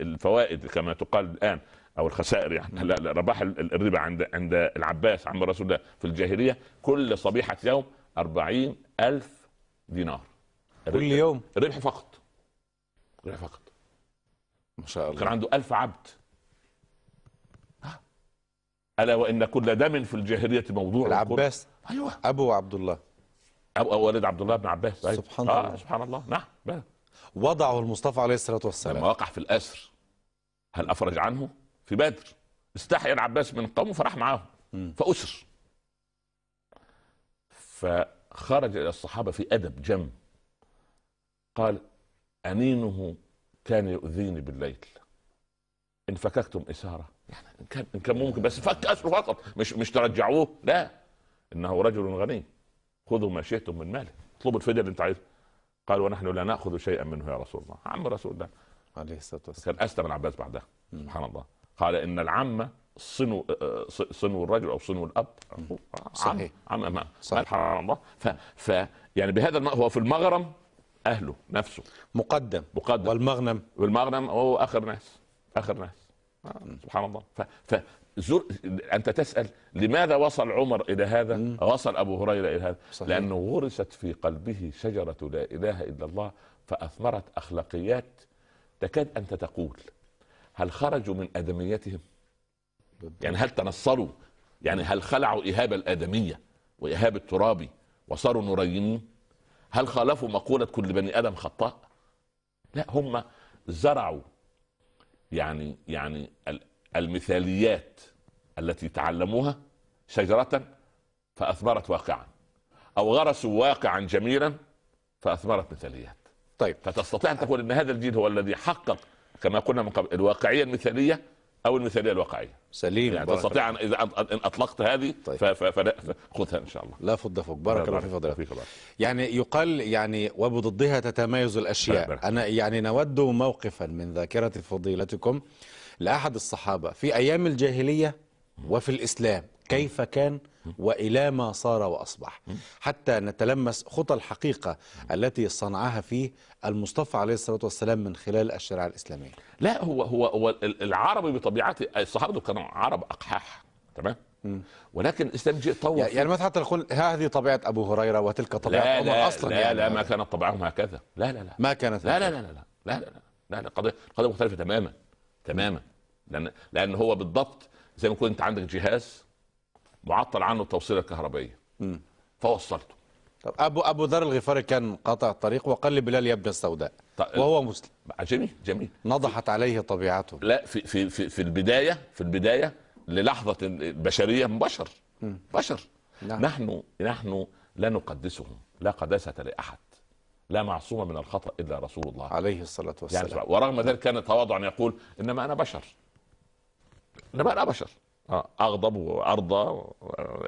Speaker 2: الفوائد كما تقال الان او الخسائر يعني لا رباح الربا عند عند العباس عم رسول الله في الجاهليه كل صبيحه يوم أربعين ألف دينار كل يوم ربح فقط ربيع فقط ما شاء الله كان عنده ألف عبد ألا وإن كل دم في الجاهلية موضوع العباس أيوه أبو عبد الله أبو ولد عبد الله بن عباس أيوة. سبحان آه الله سبحان الله نعم بقى. وضعه المصطفى عليه الصلاة والسلام لما وقع في الأسر هل أفرج عنه في بدر استحيا العباس من قومه فراح معاهم فأسر فخرج إلى الصحابة في أدب جم قال أنينه كان يؤذيني بالليل إن فككتم إسارة يعني إن كان إن كان ممكن بس فك أسره فقط مش مش ترجعوه لا إنه رجل غني خذوا ما شئتم من ماله اطلبوا الفدية اللي أنت عايزها قال ونحن لا ناخذ شيئا منه يا رسول الله عم رسول الله عليه الصلاه والسلام كان اسلم العباس بعدها سبحان الله قال ان العم صنو آه، آه، صنو الرجل او صنو الاب صحيح عم, عم, عم, سبحان الله ف, ف يعني بهذا هو في المغرم اهله نفسه مقدم مقدم والمغنم والمغنم هو اخر ناس اخر ناس آه، سبحان الله ف... ف... زر... انت تسال لماذا وصل عمر الى هذا؟ مم. وصل ابو هريره الى هذا؟ صحيح. لانه غرست في قلبه شجره لا اله الا الله فاثمرت اخلاقيات تكاد انت تقول هل خرجوا من ادميتهم؟ يعني هل تنصلوا؟ يعني هل خلعوا اهاب الادميه واهاب الترابي وصاروا نريمين؟ هل خالفوا مقولة كل بني آدم خطاء لا هم زرعوا يعني يعني المثاليات التي تعلموها شجرة فأثمرت واقعا أو غرسوا واقعا جميلا فأثمرت مثاليات طيب فتستطيع أن تقول أن هذا الجيل هو الذي حقق كما قلنا من قبل الواقعية المثالية او المثاليه الواقعيه سليم يعني تستطيع ان اذا ان اطلقت هذه طيب. فخذها ان شاء الله لا
Speaker 1: فض فوق بارك الله في فضلك يعني يقال يعني وبضدها تتمايز الاشياء بارك. انا يعني نود موقفا من ذاكره فضيلتكم لاحد الصحابه في ايام الجاهليه وفي الاسلام كيف كان وإلى ما صار وأصبح حتى نتلمس خطى الحقيقة التي صنعها فيه المصطفى عليه الصلاة والسلام من خلال الشريعة الإسلامية
Speaker 2: لا هو هو, هو العربي بطبيعته الصحابة كانوا عرب أقحاح تمام ولكن الاسلام جاء طور يعني ما حتى نقول هذه
Speaker 1: طبيعه ابو هريره وتلك طبيعه لا عمر اصلا لا يعني لا ما
Speaker 2: كانت طبيعتهم هكذا لا لا لا ما كانت لا لا لا لا لا لا لا لا لا قضيه قضيه مختلفه تماما تماما لان لان هو بالضبط زي ما يكون انت عندك جهاز معطل عنه التوصيل الكهربائيه فوصلته طب ابو ابو ذر الغفاري كان قاطع الطريق وقال لبلال يا ابن السوداء وهو مسلم جميل جميل نضحت عليه طبيعته لا في في في, في البدايه في البدايه للحظه البشريه بشر بشر نعم. نحن نحن لا نقدسهم لا قداسه لاحد لا معصوم من الخطا الا رسول الله عليه الصلاه يعني والسلام يعني ورغم ذلك كان تواضعا يقول انما انا بشر انما انا بشر اغضب وارضى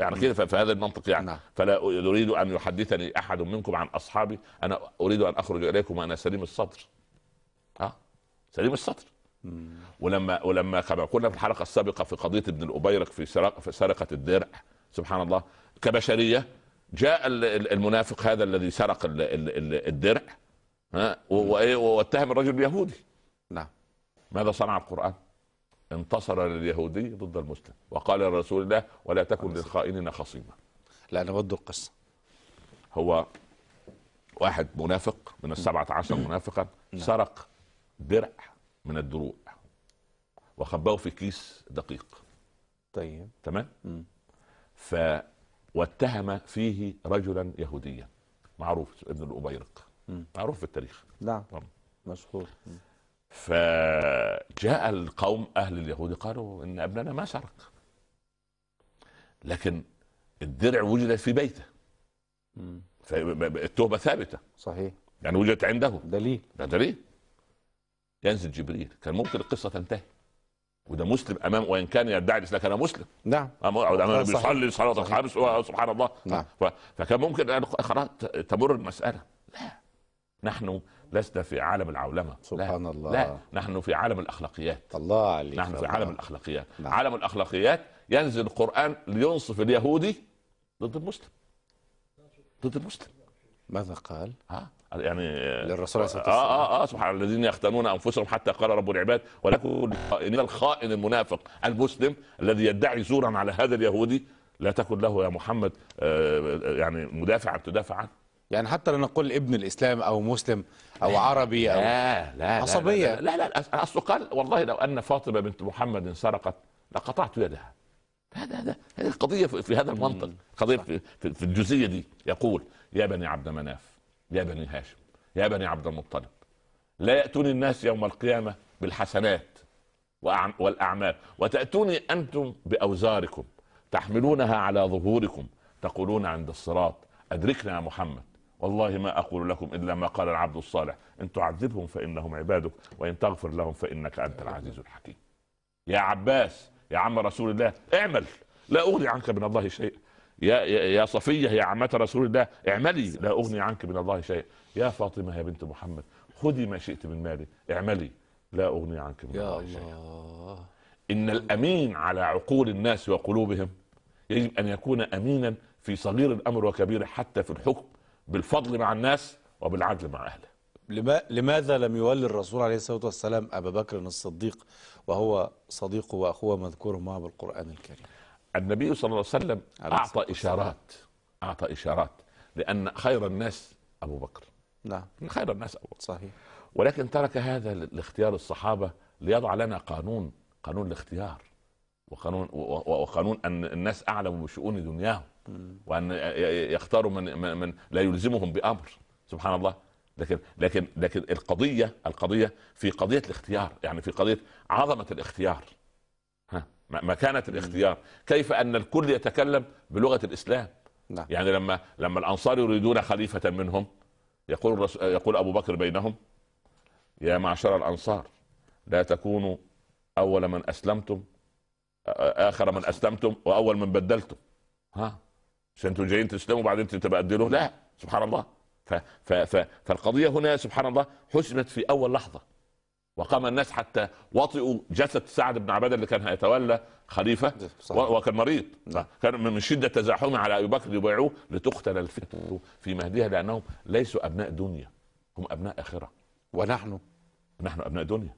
Speaker 2: يعني كده في هذا المنطق يعني نعم. فلا اريد ان يحدثني احد منكم عن اصحابي انا اريد ان اخرج اليكم وانا سليم الصدر ها سليم الصدر مم. ولما ولما كما قلنا في الحلقه السابقه في قضيه ابن الابيرق في سرقه في سرقه الدرع سبحان الله كبشريه جاء المنافق هذا الذي سرق الدرع ها إيه، واتهم الرجل اليهودي نعم ماذا صنع القران؟ انتصر لليهودي ضد المسلم وقال لرسول الله ولا تكن للخائنين خصيما لا انا بده القصه هو واحد منافق من السبعة عشر منافقا نعم. سرق درع من الدروع وخباه في كيس دقيق طيب تمام ف واتهم فيه رجلا يهوديا معروف ابن الأبيرق معروف في التاريخ نعم مشهور فجاء القوم أهل اليهود قالوا إن ابننا ما سرق لكن الدرع وجد في بيته فالتوبه ثابتة صحيح يعني وجدت عنده دليل دليل ينزل جبريل كان ممكن القصة تنتهي وده مسلم امام وان كان يدعي الاسلام كان مسلم نعم امام بيصلي صلاه الخامس سبحان الله نعم فكان ممكن تمر المساله لا نحن لسنا في عالم العولمه سبحان لا. الله لا نحن في عالم الاخلاقيات الله عليك نحن في عالم الاخلاقيات نعم. عالم الاخلاقيات ينزل القران لينصف اليهودي ضد المسلم
Speaker 1: ضد المسلم ماذا قال؟ ها
Speaker 2: يعني للرسول عليه الصلاه آه، آه، والسلام اه اه سبحان الذين يختنون انفسهم حتى قال رب العباد ولكن الخائن المنافق المسلم الذي يدعي زورا على هذا اليهودي لا تكن له يا محمد آه، يعني مدافعا تدافع عنه يعني حتى لو نقول ابن الاسلام او مسلم او لا عربي او لا لا عصبيه لا لا, لا, لا اصله قال والله لو ان فاطمه بنت محمد سرقت لقطعت يدها هذا هذا هذه القضيه في هذا المنطق قضيه في, في الجزئيه دي يقول يا بني عبد مناف يا بني هاشم يا بني عبد المطلب لا ياتوني الناس يوم القيامه بالحسنات والاعمال وتاتوني انتم باوزاركم تحملونها على ظهوركم تقولون عند الصراط ادركنا يا محمد والله ما اقول لكم الا ما قال العبد الصالح ان تعذبهم فانهم عبادك وان تغفر لهم فانك انت العزيز الحكيم يا عباس يا عم رسول الله اعمل لا اغني عنك من الله شيء يا يا صفيه يا عمه رسول الله اعملي لا اغني عنك من الله شيء يا فاطمه يا بنت محمد خذي ما شئت من مالي اعملي لا اغني عنك من الله,
Speaker 1: الله
Speaker 2: ان الامين على عقول الناس وقلوبهم يجب ان يكون امينا في صغير الامر وكبيره حتى في الحكم بالفضل مع الناس وبالعدل مع أهله لماذا
Speaker 1: لم يولي الرسول عليه الصلاة والسلام أبا بكر الصديق وهو صديقه وأخوه
Speaker 2: معه بالقرآن الكريم النبي صلى الله عليه وسلم أعطى إشارات أعطى إشارات لأن خير الناس أبو بكر نعم خير الناس أبو بكر صحيح ولكن ترك هذا لاختيار الصحابة ليضع لنا قانون قانون الاختيار وقانون وقانون أن الناس أعلم بشؤون دنياهم وان يختاروا من من لا يلزمهم بامر سبحان الله لكن لكن لكن القضيه القضيه في قضيه الاختيار يعني في قضيه عظمه الاختيار ها مكانه الاختيار كيف ان الكل يتكلم بلغه الاسلام نعم. يعني لما لما الانصار يريدون خليفه منهم يقول يقول ابو بكر بينهم يا معشر الانصار لا تكونوا اول من اسلمتم اخر من اسلمتم واول من بدلتم ها مش انتوا جايين تسلموا وبعدين تبدلوا إيه لا سبحان الله ف... ف... ف... فالقضيه هنا سبحان الله حسمت في اول لحظه وقام الناس حتى وطئوا جسد سعد بن عباده اللي كان هيتولى خليفه و... وكان مريض نعم. كان من شده تزاحمه على ابي بكر يبيعوه لتقتل الفتنه في مهدها لانهم ليسوا ابناء دنيا هم ابناء اخره ونحن نحن ابناء دنيا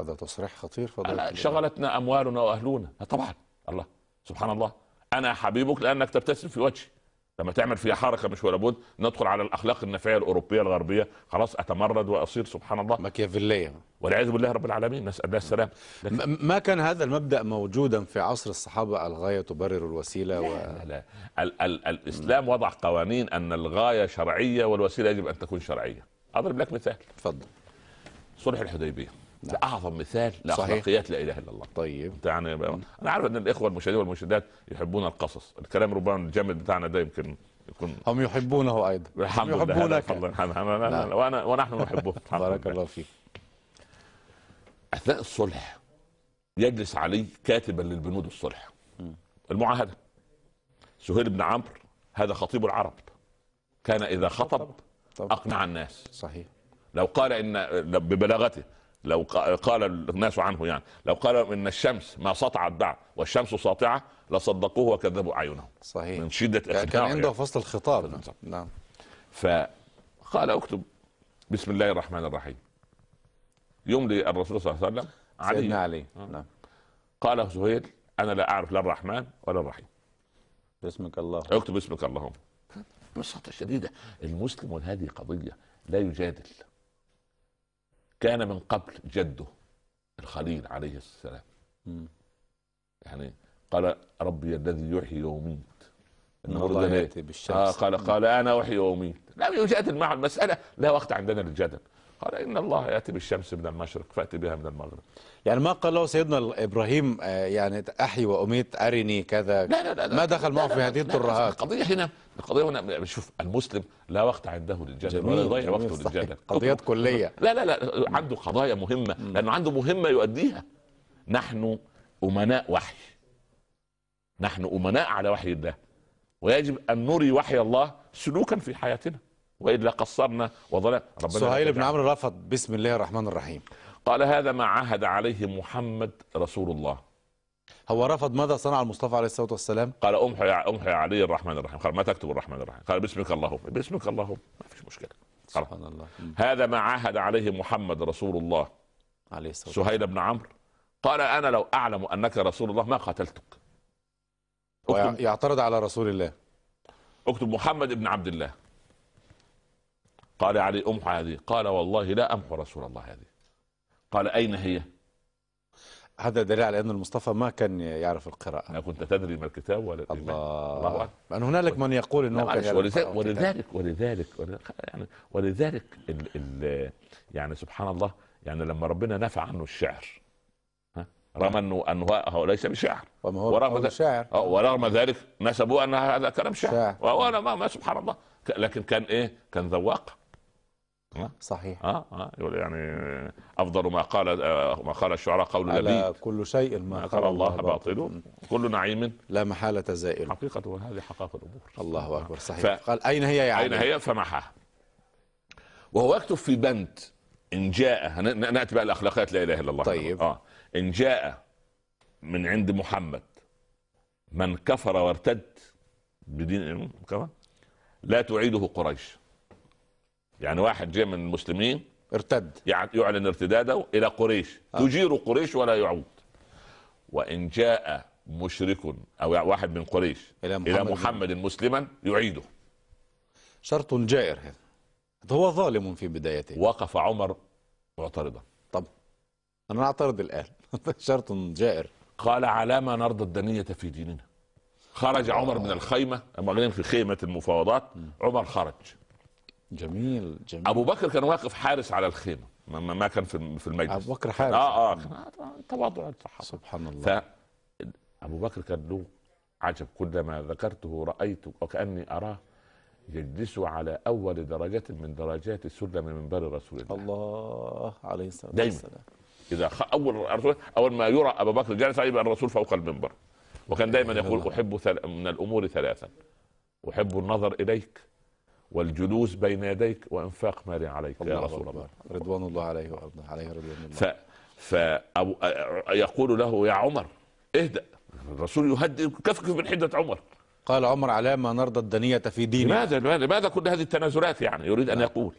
Speaker 2: هذا تصريح خطير فضل شغلتنا اموالنا واهلنا طبعا الله سبحان الله انا حبيبك لانك تبتسم في وجهي لما تعمل فيها حركه مش ولا بد ندخل على الاخلاق النفعيه الاوروبيه الغربيه خلاص اتمرد واصير سبحان الله ماكيافيليه والعياذ بالله رب العالمين نسال الله السلام ما كان هذا المبدا موجودا في عصر
Speaker 1: الصحابه الغايه
Speaker 2: تبرر الوسيله لا و... لا, لا. ال ال الاسلام وضع قوانين ان الغايه شرعيه والوسيله يجب ان تكون شرعيه اضرب لك مثال تفضل صلح الحديبيه نعم. ده اعظم مثال لاخلاقيات لا اله الا الله طيب يعني انا عارف ان الاخوه المشاهدين والمشاهدات يحبون القصص الكلام ربما الجامد بتاعنا ده يمكن يكون هم يحبونه ايضا الحمد لله يحبونك وانا ونحن نحبه *laughs* بارك الله فيك اثناء الصلح يجلس علي كاتبا للبنود الصلح المعاهده سهيل بن عمرو هذا خطيب العرب كان اذا خطب اقنع الناس صحيح لو قال ان ببلاغته لو قال الناس عنه يعني لو قالوا ان الشمس ما سطعت بعد والشمس ساطعه لصدقوه وكذبوا اعينهم صحيح من شده يعني كان عنده يعني. فصل الخطاب نعم. نعم فقال اكتب بسم الله الرحمن الرحيم يملي الرسول صلى الله عليه وسلم علي سيدنا علي نعم قال سهيل انا لا اعرف لا الرحمن ولا الرحيم باسمك الله اكتب باسمك اللهم ببساطه شديده المسلم هذه قضيه لا يجادل كان من قبل جده الخليل عليه السلام يعني قال ربي الذي يحيي ويميت النهارده آه قال قال انا احيي واميت لم يجادل معه المساله لا وقت عندنا للجدل قال ان الله ياتي بالشمس من المشرق فاتي بها من المغرب يعني ما قال له سيدنا
Speaker 1: ابراهيم آه، يعني احي واميت ارني كذا لا لا لا ما دخل معه في هذه الترهات القضيه
Speaker 2: هنا القضيه هنا يعني شوف المسلم لا وقت عنده للجدل ولا يضيع وقته للجدل قضيات كليه لا لا لا عنده قضايا مهمه لانه عنده مهمه يؤديها نحن امناء وحي نحن امناء على وحي الله ويجب ان نري وحي الله سلوكا في حياتنا والا قصرنا وظلمنا ربنا سهيل بن عمرو رفض بسم الله الرحمن الرحيم قال هذا ما عهد عليه محمد رسول الله هو رفض ماذا صنع المصطفى عليه الصلاه والسلام؟ قال امحي امحي علي الرحمن الرحيم قال ما تكتب الرحمن الرحيم قال باسمك اللهم باسمك اللهم ما فيش مشكله سبحان الله هذا ما عهد عليه محمد رسول الله عليه الصلاه سهيل بن عمرو قال انا لو اعلم انك رسول الله ما قتلتك يعترض على رسول الله اكتب محمد بن عبد الله قال علي أمح هذه قال والله لا أمح رسول الله هذه قال أين هي هذا دليل على أن المصطفى ما كان يعرف القراءة ما كنت تدري ما الكتاب ولا الله الله ان يعني هنالك من يقول أنه نعم، ولذلك ولذلك, ولذلك ولذلك يعني ولذلك ال ال يعني سبحان الله يعني لما ربنا نفى عنه الشعر رغم انه انه هو ليس بشعر وما هو ورغم ذلك ورغم ذلك نسبوه ان هذا كلام شعر وانا ما, ما سبحان الله لكن كان ايه؟ كان ذواق صحيح اه اه يعني افضل ما قال آه، ما قال الشعراء قول لبيد كل
Speaker 1: شيء ما قال الله باطل
Speaker 2: كل نعيم لا محاله زائل
Speaker 1: حقيقه هذه حقائق الامور
Speaker 2: الله اكبر صحيح ف... قال اين هي يعني اين هي فمحاها وهو يكتب في بند ان جاء ناتي بقى الاخلاقيات لا اله الا الله طيب اه ان جاء من عند محمد من كفر وارتد بدين كفر لا تعيده قريش يعني واحد جاي من المسلمين ارتد يعلن ارتداده الى قريش آه. تجير قريش ولا يعود وان جاء مشرك او واحد من قريش الى محمد, إلى محمد مسلما يعيده شرط جائر هذا هو ظالم في بدايته وقف عمر معترضا طب انا اعترض الان *laughs* شرط جائر قال على ما نرضى الدنيه في ديننا خرج عمر من الخيمه المغلين في خيمه المفاوضات عمر خرج جميل جميل ابو بكر كان واقف حارس على الخيمه ما, ما كان في في المجلس ابو بكر حارس اه اه تواضع الصحابه سبحان الله فابو بكر كان له عجب كلما ذكرته رايته وكاني اراه يجلس على اول درجه من درجات السلم من منبر رسول الله الله عليه الصلاه والسلام دايما اذا اول اول ما يرى ابو بكر جالس يبقى الرسول فوق المنبر وكان دايما يقول احب من الامور ثلاثا احب النظر اليك والجلوس بين يديك وانفاق مالي عليك يا رسول الله رضوان الله عليه وارضاه عليه رضوان الله ف... ف أو... يقول له يا عمر اهدأ الرسول يهدئ كفكف من حده عمر قال عمر على ما نرضى الدنية في دينه لماذا لماذا كل هذه التنازلات يعني يريد ان يقول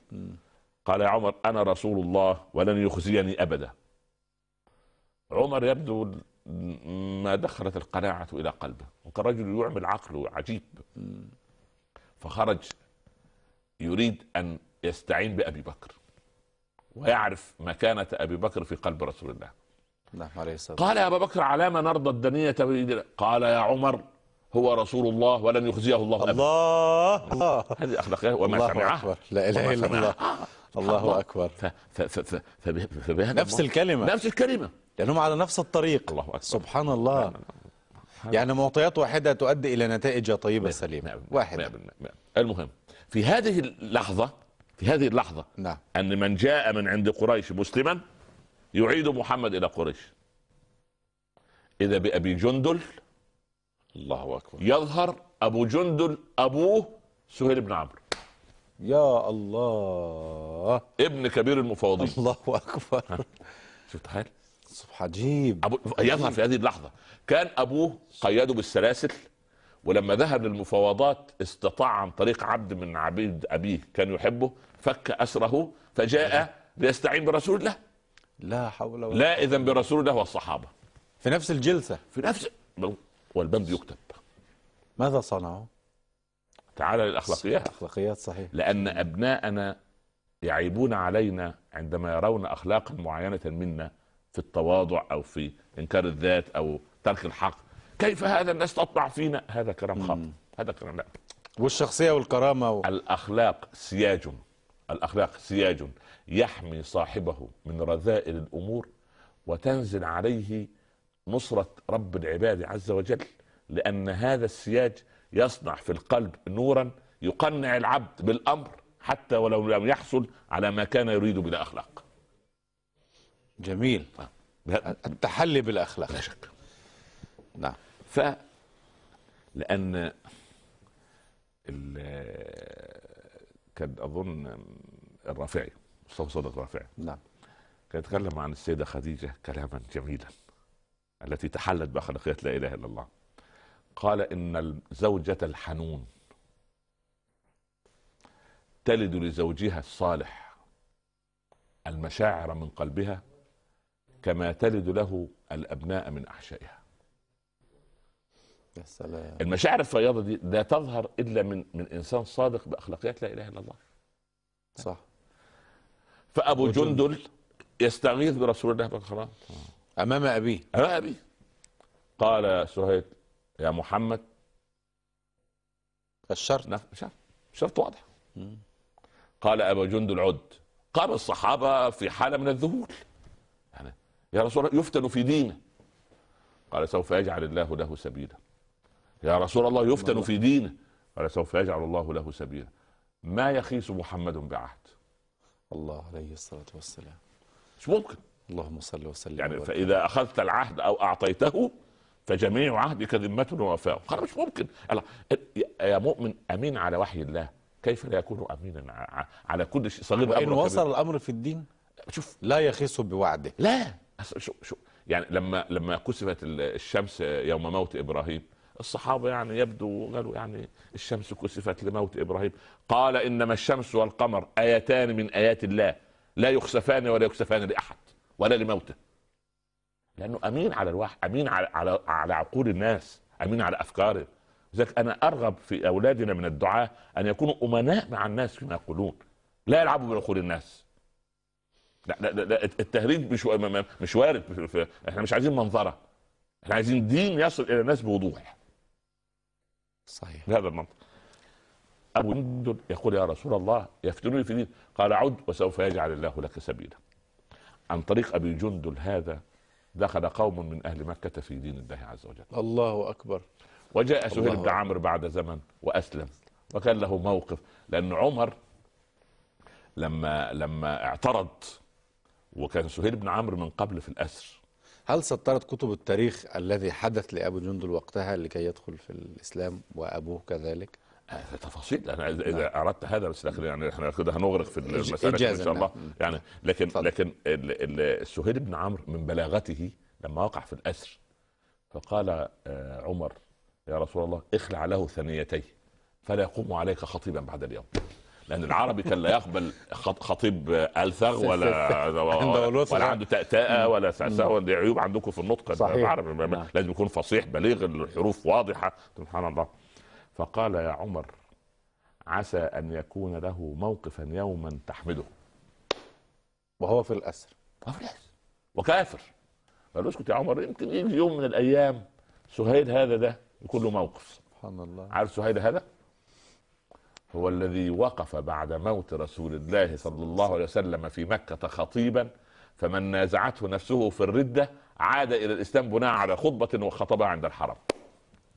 Speaker 2: قال يا عمر انا رسول الله ولن يخزيني ابدا عمر يبدو ما دخلت القناعة إلى قلبه وكان رجل يعمل عقله عجيب فخرج يريد ان يستعين بابي بكر ويعرف مكانه ابي بكر في قلب رسول الله نعم، قال يا ابا بكر على ما نرضى الدنيه قال يا عمر هو رسول الله ولن يخزيه الله أبدا الله هذه أخلاقه وما الله سمعها أكبر. لا إله إلا الله الله
Speaker 1: أكبر نفس الكلمة نفس الكلمة لأنهم على نفس الطريق الله أكبر. سبحان الله يعني معطيات واحدة تؤدي إلى نتائج طيبة سليمة واحد
Speaker 2: المهم في هذه اللحظة في هذه اللحظة نعم. أن من جاء من عند قريش مسلما يعيد محمد إلى قريش إذا بأبي جندل الله أكبر يظهر أبو جندل أبوه سهيل بن عمرو يا الله ابن كبير المفوضين الله أكبر شفت حال سبحان عجيب أبو... يظهر في هذه اللحظة كان أبوه قيده بالسلاسل ولما ذهب للمفاوضات استطاع عن طريق عبد من عبيد أبيه كان يحبه فك أسره فجاء نعم. ليستعين برسول الله لا حول ولا لا إذا برسول الله والصحابة في نفس الجلسة في نفس والبند يكتب ماذا صنعوا؟ تعال للأخلاقيات أخلاقيات صحيح لأن أبناءنا يعيبون علينا عندما يرون أخلاقا معينة منا في التواضع أو في إنكار الذات أو ترك الحق كيف هذا الناس تطمع فينا هذا كلام خاطئ هذا كلام لا والشخصيه والكرامه و... الاخلاق سياج الاخلاق سياج يحمي صاحبه من رذائل الامور وتنزل عليه نصره رب العباد عز وجل لان هذا السياج يصنع في القلب نورا يقنع العبد بالامر حتى ولو لم يحصل على ما كان يريد بلا اخلاق جميل آه. التحلي بالاخلاق لا شك نعم ف لان كان اظن الرافعي مصطفى صدق الرافعي نعم كان يتكلم عن السيده خديجه كلاما جميلا التي تحلت باخلاقيات لا اله الا الله قال ان الزوجه الحنون تلد لزوجها الصالح المشاعر من قلبها كما تلد له الابناء من احشائها سلام المشاعر الفياضه دي لا تظهر الا من من انسان صادق باخلاقيات لا اله الا الله صح فابو جندل يستغيث برسول الله وسلم آه. امام ابيه امام ابيه قال سهيل يا محمد الشرط نعم شرط شرط واضح قال ابو جندل عد قام الصحابه في حاله من الذهول يعني يا رسول الله يفتن في دينه قال سوف يجعل الله له سبيلا يا رسول الله يفتن في دينه قال سوف يجعل الله له سبيلا ما يخيس محمد بعهد الله عليه الصلاة والسلام مش ممكن اللهم صل وسلم يعني فإذا أخذت العهد أو أعطيته فجميع عهدك ذمة ووفاء قال مش ممكن يا مؤمن أمين على وحي الله كيف لا يكون أمينا على كل شيء صغير وإن وصل كبير. الأمر في الدين شوف لا يخيس بوعده لا شو شو يعني لما لما كسفت الشمس يوم موت إبراهيم الصحابة يعني يبدو قالوا يعني الشمس كسفت لموت إبراهيم قال إنما الشمس والقمر آيتان من آيات الله لا يخسفان ولا يكسفان لأحد ولا لموته لأنه أمين على الواحد أمين على, على, على عقول الناس أمين على أفكارهم لذلك أنا أرغب في أولادنا من الدعاة أن يكونوا أمناء مع الناس فيما يقولون لا يلعبوا بعقول الناس لا لا لا التهريج مش مش وارد احنا مش عايزين منظره احنا عايزين دين يصل الى الناس بوضوح صحيح بهذا المنطق ابو جندل يقول يا رسول الله يفتنوني في دين قال عد وسوف يجعل الله لك سبيلا عن طريق ابي جندل هذا دخل قوم من اهل مكه في دين الله عز وجل الله اكبر وجاء سهيل بن عمرو بعد زمن واسلم وكان له موقف لان عمر لما لما اعترض وكان سهيل بن عمرو من قبل في الاسر هل سطرت كتب التاريخ
Speaker 1: الذي حدث لأبو جندل وقتها لكي يدخل في الإسلام وأبوه كذلك؟
Speaker 2: آه، هذا تفاصيل انا اذا نعم. اردت هذا بس يعني احنا كده هنغرق في المساله ان شاء الله نعم. يعني لكن فضل. لكن السهيل بن عمرو من بلاغته لما وقع في الاسر فقال آه، عمر يا رسول الله اخلع له ثنيتيه فلا يقوم عليك خطيبا بعد اليوم لان العربي كان لا يقبل خطيب الثغ ولا ولا عنده تأتأة ولا سأساء دي عيوب عندكم في النطق العربي نعم. لازم يكون فصيح بليغ الحروف واضحه سبحان الله فقال يا عمر عسى ان يكون له موقفا يوما تحمده وهو في الاسر وهو في الاسر وكافر قالوا اسكت يا عمر يمكن يجي يوم من الايام سهيل هذا ده يكون له موقف سبحان الله عارف سهيل هذا هو الذي وقف بعد موت رسول الله صلى الله عليه وسلم في مكة خطيبا فمن نازعته نفسه في الردة عاد إلى الإسلام بناء على خطبة وخطبها عند الحرم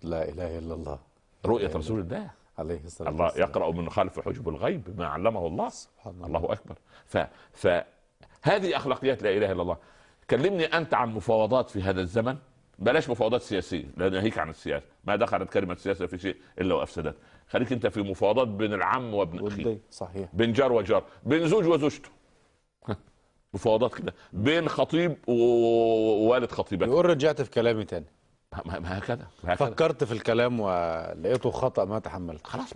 Speaker 2: لا إله إلا الله رؤية إلا رسول الله عليه الصلاة والسلام الله يقرأ من خلف حجب الغيب ما علمه الله سبحان الله, الله أكبر ف... فهذه أخلاقيات لا إله إلا الله كلمني أنت عن مفاوضات في هذا الزمن بلاش مفاوضات سياسية لا ناهيك عن السياسة ما دخلت كلمة سياسة في شيء إلا وأفسدت خليك انت في مفاوضات بين العم وابن اخيه صحيح بين جار وجار بين زوج وزوجته مفاوضات كده بين خطيب ووالد خطيبته يقول رجعت في كلامي تاني ما هكذا فكرت في الكلام ولقيته خطا ما تحملت خلاص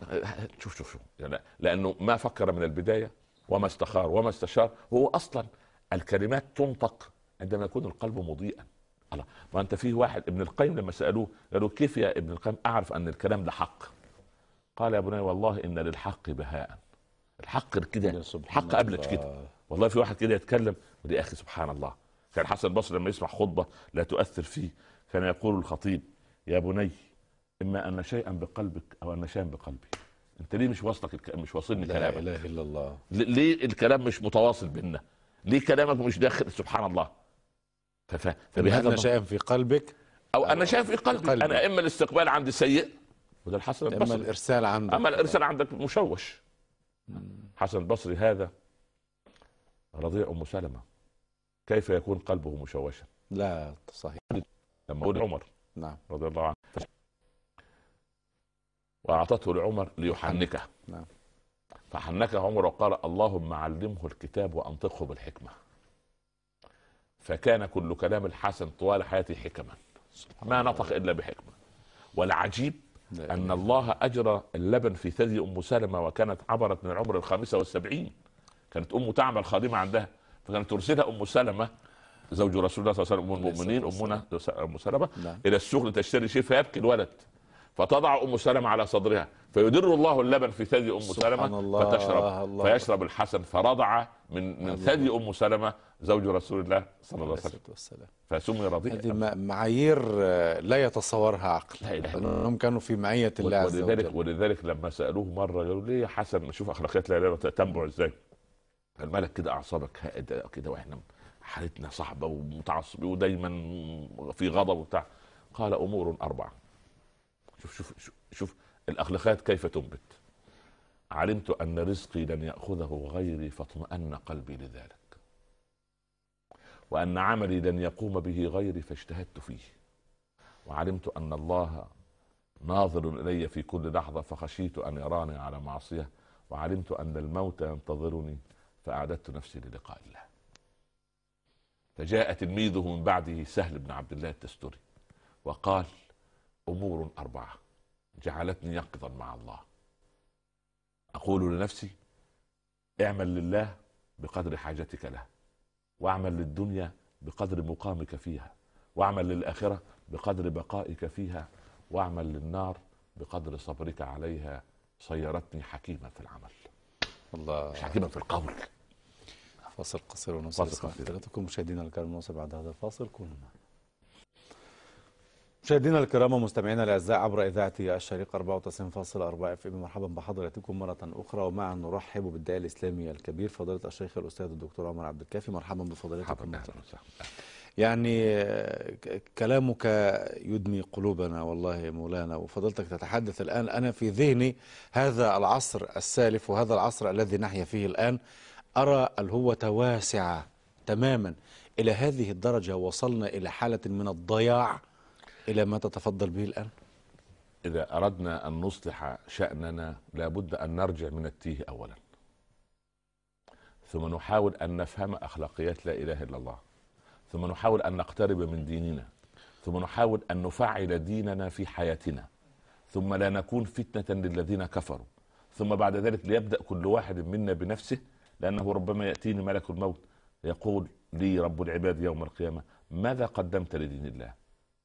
Speaker 2: شوف شوف شوف يعني لانه ما فكر من البدايه وما استخار وما استشار هو اصلا الكلمات تنطق عندما يكون القلب مضيئا الله ما انت فيه واحد ابن القيم لما سالوه قالوا كيف يا ابن القيم اعرف ان الكلام ده حق قال يا بني والله ان للحق بهاء الحق كده الحق قبلك كده والله في واحد كده يتكلم ودي اخي سبحان الله كان حسن البصري لما يسمع خطبه لا تؤثر فيه كان يقول الخطيب يا بني اما ان شيئا بقلبك او ان شيئا بقلبي انت ليه مش واصلك الك... مش واصلني كلامك لا اله الا الله ليه الكلام مش متواصل بينا ليه كلامك مش داخل سبحان الله فف... فبهذا ان شيئا في قلبك او, ان انا شايف في قلبي, قلبي. انا اما الاستقبال عندي سيء وده الحسن البصري اما الارسال عندك اما الارسال عندك مشوش حسن البصري هذا رضيع ام سلمه كيف يكون قلبه مشوشا؟ لا صحيح لما ولد عمر نعم رضي الله عنه واعطته لعمر ليحنكه نعم. نعم فحنكه عمر وقال اللهم علمه الكتاب وانطقه بالحكمه فكان كل كلام الحسن طوال حياته حكما ما نطق الا بحكمه والعجيب أن الله أجرى اللبن في ثدي أم سلمة وكانت عبرت من العمر الخامسة والسبعين كانت أم تعمل خادمة عندها فكانت ترسلها أم سلمة زوج رسول الله صلى الله عليه وسلم أم المؤمنين أمنا أم سلمة نعم. إلى السوق لتشتري شيء فيبكي الولد فتضع ام سلمه على صدرها فيدر الله اللبن في ثدي ام سلمه الله فتشرب الله فيشرب الحسن فرضع من من ثدي ام سلمه زوج رسول الله صلى الله عليه وسلم فسمي
Speaker 1: رضيع هذه معايير
Speaker 2: آه، لا يتصورها عقل لا إله انهم
Speaker 1: كانوا في معيه
Speaker 2: الله عز وجل ولذلك ولذلك لما سالوه مره قالوا ليه حسن نشوف اخلاقيات لا اله تنبع ازاي الملك كده اعصابك كده واحنا حالتنا صعبه ومتعصبين ودايما في غضب وبتاع قال امور اربعه شوف شوف شوف الاخلاقيات كيف تنبت علمت ان رزقي لن ياخذه غيري فاطمأن قلبي لذلك وان عملي لن يقوم به غيري فاجتهدت فيه وعلمت ان الله ناظر الي في كل لحظه فخشيت ان يراني على معصيه وعلمت ان الموت ينتظرني فاعددت نفسي للقاء الله فجاء تلميذه من بعده سهل بن عبد الله التستري وقال امور اربعه جعلتني يقظا مع الله اقول لنفسي اعمل لله بقدر حاجتك له واعمل للدنيا بقدر مقامك فيها واعمل للاخره بقدر بقائك فيها واعمل للنار بقدر صبرك عليها صيرتني حكيما في العمل الله مش حكيما في القول فاصل
Speaker 1: قصير ونصف فاصل قصير مشاهدينا الكرام نواصل بعد هذا الفاصل كونوا معنا مشاهدينا الكرام ومستمعينا الاعزاء عبر اذاعه الشريق 94.4 اف ام مرحبا بحضراتكم مره اخرى ومعا نرحب بالداعي الاسلامي الكبير فضيله الشيخ الاستاذ الدكتور عمر عبد الكافي مرحبا بفضيلتكم يعني كلامك يدمي قلوبنا والله مولانا وفضلتك تتحدث الان انا في ذهني هذا العصر السالف وهذا العصر الذي نحيا فيه الان ارى الهوه واسعه تماما الى هذه الدرجه وصلنا الى حاله من الضياع
Speaker 2: إلى ما تتفضل به الآن؟ إذا أردنا أن نصلح شأننا لابد أن نرجع من التيه أولا ثم نحاول أن نفهم أخلاقيات لا إله إلا الله ثم نحاول أن نقترب من ديننا ثم نحاول أن نفعل ديننا في حياتنا ثم لا نكون فتنة للذين كفروا ثم بعد ذلك ليبدأ كل واحد منا بنفسه لأنه ربما يأتيني ملك الموت يقول لي رب العباد يوم القيامة ماذا قدمت لدين الله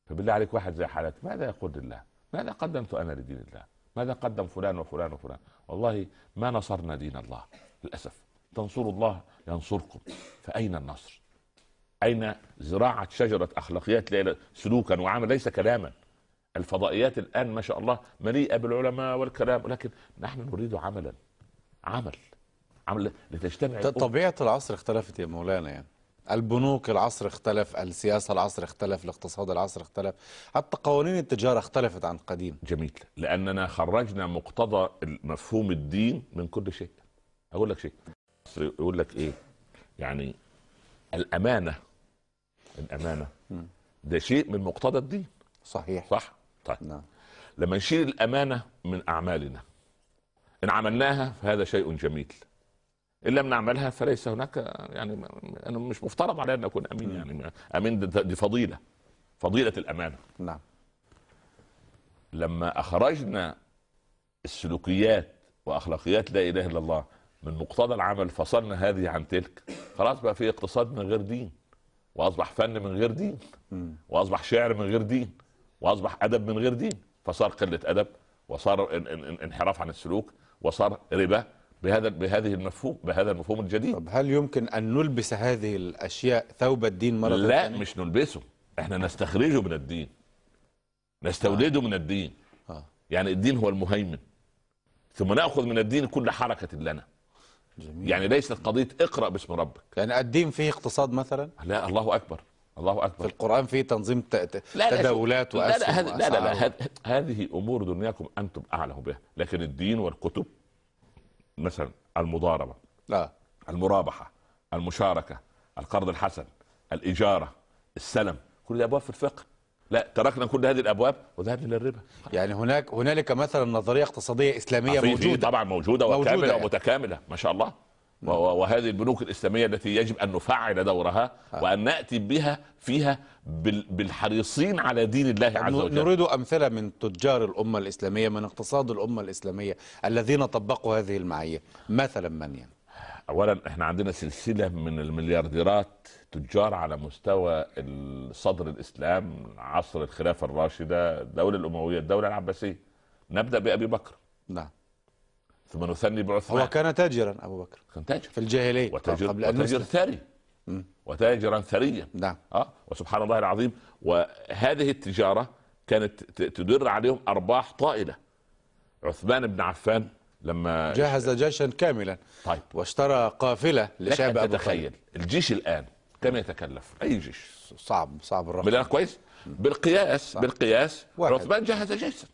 Speaker 2: فبالله عليك واحد زي حالتي ماذا يقول لله؟ ماذا قدمت انا لدين الله؟ ماذا قدم فلان وفلان وفلان؟ والله ما نصرنا دين الله للاسف تنصروا الله ينصركم فاين النصر؟ اين زراعه شجره اخلاقيات سلوكا وعمل ليس كلاما الفضائيات الان ما شاء الله مليئه بالعلماء والكلام ولكن نحن نريد عملا عمل عمل لتجتمع طبيعه العصر اختلفت
Speaker 1: يا مولانا يعني البنوك العصر اختلف السياسة العصر اختلف الاقتصاد العصر اختلف
Speaker 2: حتى قوانين التجارة اختلفت عن قديم جميل لأننا خرجنا مقتضى مفهوم الدين من كل شيء أقول لك شيء يقول لك إيه يعني الأمانة الأمانة ده شيء من مقتضى الدين صحيح صح طيب نعم. لما نشيل الأمانة من أعمالنا إن عملناها فهذا شيء جميل ان لم نعملها فليس هناك يعني انا مش مفترض علينا ان اكون امين نعم. يعني امين دي فضيله فضيله الامانه نعم لما اخرجنا السلوكيات واخلاقيات لا اله الا الله من مقتضى العمل فصلنا هذه عن تلك خلاص بقى في اقتصاد من غير دين واصبح فن من غير دين واصبح شعر من غير دين واصبح ادب من غير دين فصار قله ادب وصار انحراف عن السلوك وصار ربا بهذا بهذه المفهوم بهذا المفهوم الجديد طب هل يمكن ان نلبس هذه الاشياء ثوب الدين مره لا ثانية؟ مش نلبسه احنا نستخرجه من الدين نستولده آه. من الدين آه. يعني الدين هو المهيمن ثم ناخذ من الدين كل حركه لنا جميل. يعني ليست قضيه اقرا باسم ربك يعني الدين فيه اقتصاد مثلا لا الله اكبر الله اكبر في القران فيه تنظيم تداولات واسهم لا لا لا, لا, لا, لا, لا, لا, لا, لا هذه امور دنياكم انتم اعلم بها لكن الدين والكتب مثلا المضاربه لا آه. المرابحه المشاركه القرض الحسن الاجاره السلم كل دي ابواب في الفقه لا تركنا كل هذه الابواب وذهبنا للربا يعني هناك هنالك مثلا نظريه اقتصاديه اسلاميه آه، موجوده طبعا موجوده, موجودة وكامله يعني. ومتكامله ما شاء الله وهذه البنوك الاسلاميه التي يجب ان نفعل دورها آه. وان ناتي بها فيها بالحريصين على دين الله عز وجل نريد امثله من
Speaker 1: تجار الامه الاسلاميه
Speaker 2: من اقتصاد الامه الاسلاميه الذين طبقوا هذه المعايير مثلا من يعني اولا احنا عندنا سلسله من المليارديرات تجار على مستوى صدر الاسلام عصر الخلافه الراشده الدوله الامويه الدوله العباسيه نبدا بابي بكر نعم ثم نثني بعثمان هو
Speaker 1: كان تاجرا ابو بكر كان تاجر
Speaker 2: في الجاهليه وتاجر, قبل وتاجر ثري وتاجرا ثريا نعم اه وسبحان الله العظيم وهذه التجاره كانت تدر عليهم ارباح طائله عثمان بن عفان لما جهز جيشا كاملا طيب واشترى قافله لشعب ابو تخيل الجيش الان كم يتكلف اي جيش صعب صعب الرقم كويس بالقياس صح. بالقياس واحد. عثمان جهز جيشا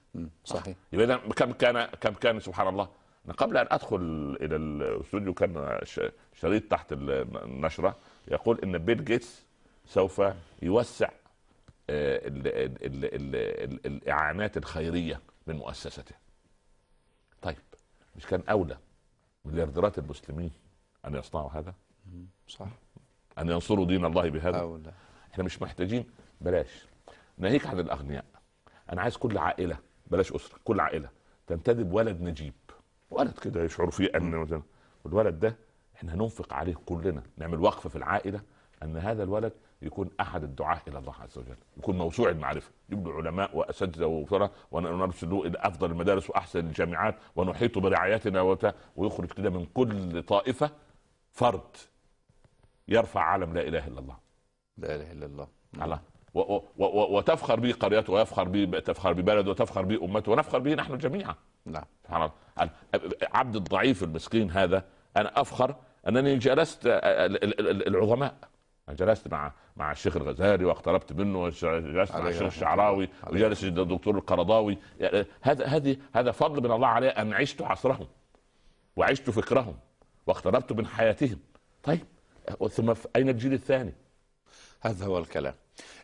Speaker 2: صحيح يبقى كم كان كم كان سبحان الله قبل ان ادخل الى الاستوديو كان شريط تحت النشره يقول ان بيل جيتس سوف يوسع آه، الاعانات الخيريه من مؤسسته. طيب مش كان اولى مليارديرات المسلمين ان يصنعوا هذا؟ صح ان ينصروا دين الله بهذا؟ أولى. احنا مش محتاجين بلاش ناهيك عن الاغنياء. انا عايز كل عائله بلاش اسره، كل عائله تنتدب ولد نجيب ولد كده يشعر فيه ان والولد الولد ده احنا هننفق عليه كلنا نعمل وقفه في العائله ان هذا الولد يكون احد الدعاه الى الله عز وجل يكون موسوع المعرفه يبدو علماء واساتذه وفرع ونرسله الى افضل المدارس واحسن الجامعات ونحيط برعايتنا وت... ويخرج كده من كل طائفه فرد يرفع علم لا اله الا الله لا اله الا الله على وتفخر به قريته ويفخر به تفخر ببلده وتفخر به امته ونفخر به نحن جميعا نعم عبد الضعيف المسكين هذا انا افخر انني جلست العظماء جلست مع مع الشيخ الغزالي واقتربت منه وجلست مع الشيخ الشعراوي وجلس الدكتور القرضاوي هذا هذه هذا فضل من الله علي ان عشت عصرهم وعشت فكرهم واقتربت من حياتهم طيب ثم اين الجيل الثاني؟ هذا هو الكلام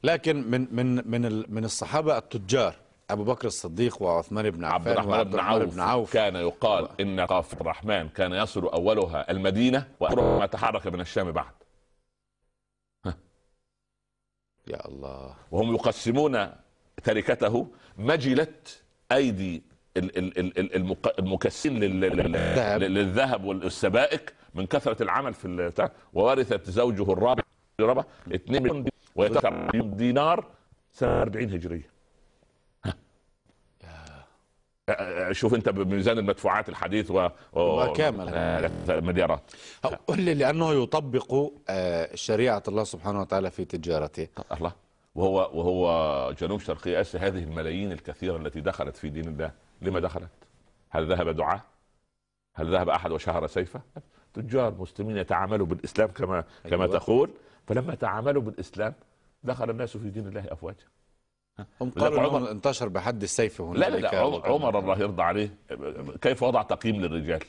Speaker 2: لكن من من من من
Speaker 1: الصحابه التجار ابو بكر الصديق وعثمان بن عفان عبد الرحمن بن عوف, بن عوف
Speaker 2: كان يقال ان قاف الرحمن كان يصل اولها المدينه واخرها ما تحرك من الشام بعد ها. يا الله وهم يقسمون تركته مجلت ايدي المكسين للذهب والسبائك من كثره العمل في وورثت زوجه الرابع ربع 2 مليون ويدفع عليهم دينار سنه 40 هجريه شوف انت بميزان المدفوعات الحديث و آه، قل مليارات لانه يطبق آه، شريعه الله سبحانه وتعالى في تجارته الله وهو وهو جنوب شرقي اسيا هذه الملايين الكثيره التي دخلت في دين الله لما دخلت؟ هل ذهب دعاه؟ هل ذهب احد وشهر سيفه؟ تجار مسلمين يتعاملوا بالاسلام كما أيوة. كما تقول فلما تعاملوا بالاسلام دخل الناس في دين الله افواجا هم قالوا عمر انتشر بحد السيف هناك لا لا, لا عمر, عمر الله يرضى عليه كيف وضع تقييم للرجال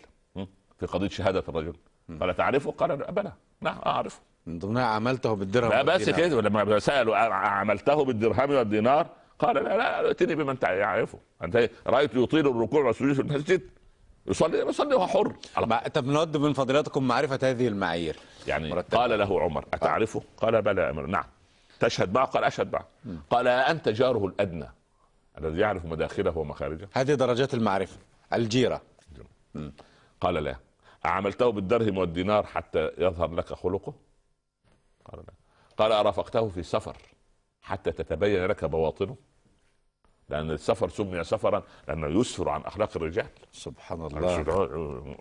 Speaker 2: في قضيه شهاده الرجل قال تعرفه قال بلى نعم اعرفه من ضمنها عملته بالدرهم لا بس كده لما سالوا عملته بالدرهم والدينار قال لا لا ائتني بمن تعرفه انت إيه؟ رايت يطيل الركوع والسجود في المسجد يصلي يصلي وهو حر على طب نود من فضيلتكم معرفه هذه المعايير يعني مرتبة. قال له عمر آه. اتعرفه؟ قال بلى يا عمر نعم تشهد معه؟ قال اشهد معه قال انت جاره الادنى الذي يعرف مداخله ومخارجه هذه درجات المعرفه الجيره قال لا عملته بالدرهم والدينار حتى يظهر لك خلقه قال لا قال ارافقته في سفر حتى تتبين لك بواطنه لان السفر سمي سفرا لانه يسفر عن اخلاق الرجال سبحان الله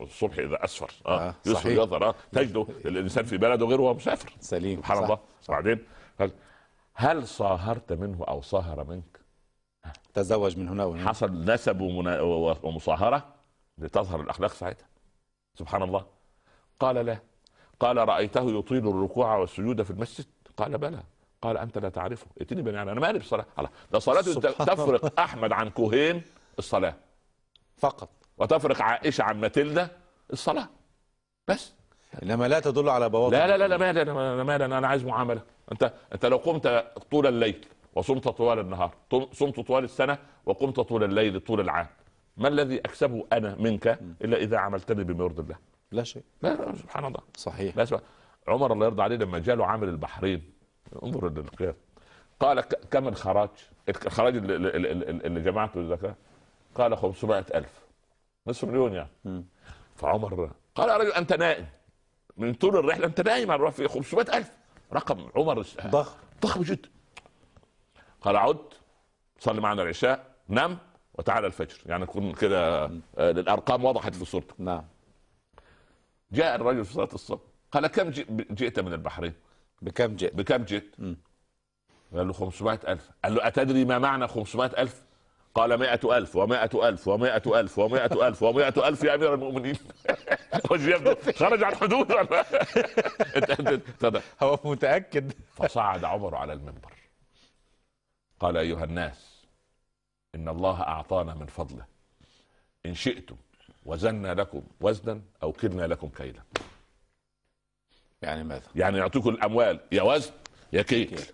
Speaker 2: الصبح اذا اسفر اه, آه يسفر يظهر آه تجده الانسان في بلده غير وهو مسافر سليم سبحان صح الله بعدين هل, هل صاهرت منه او صاهر منك؟ تزوج من هنا وهنا حصل نسب ومصاهره لتظهر الاخلاق ساعتها سبحان الله قال لا قال رايته يطيل الركوع والسجود في المسجد قال بلى قال انت لا تعرفه اتني بني انا مالي بالصلاه على ده صلاه تفرق احمد عن كوهين الصلاه فقط وتفرق عائشه عن ماتيلدا الصلاه
Speaker 1: بس انما لا تدل على بواطن لا لا لا لا مالي
Speaker 2: انا مالي انا عايز معامله انت انت لو قمت طول الليل وصمت طوال النهار صمت طوال السنه وقمت طول الليل طول العام ما الذي اكسبه انا منك الا اذا عملتني بما يرضي الله لا شيء لا, سبحان الله صحيح بس عمر الله يرضى عليه لما جاله عامل البحرين انظر للقياس قال كم الخراج الخراج اللي, اللي جمعته الزكاه قال 500000 نصف مليون يعني فعمر قال يا رجل انت نائم من طول الرحله انت نايم على في 500000 رقم عمر ضخم ضخم جدا قال عد صلي معنا العشاء نام وتعالى الفجر يعني نكون كده آه، الارقام وضحت في صورتك نعم جاء الرجل في صلاه الصبح قال كم جئت من البحرين؟ بكام جئت؟ بكام جئت؟ قال له 500000 قال له أتدري ما معنى 500000 قال مائة ألف ومائة ألف ومائة ألف ومائة ألف ومائة ألف يا أمير المؤمنين *laughs* خرج عن حدوده *laughs* هو متأكد فصعد عمر على المنبر قال أيها الناس إن الله أعطانا من فضله إن شئتم وزنا لكم وزنا أو كلنا لكم كيلا يعني ماذا؟ يعني يعطيكم الاموال يا وزن يا كيك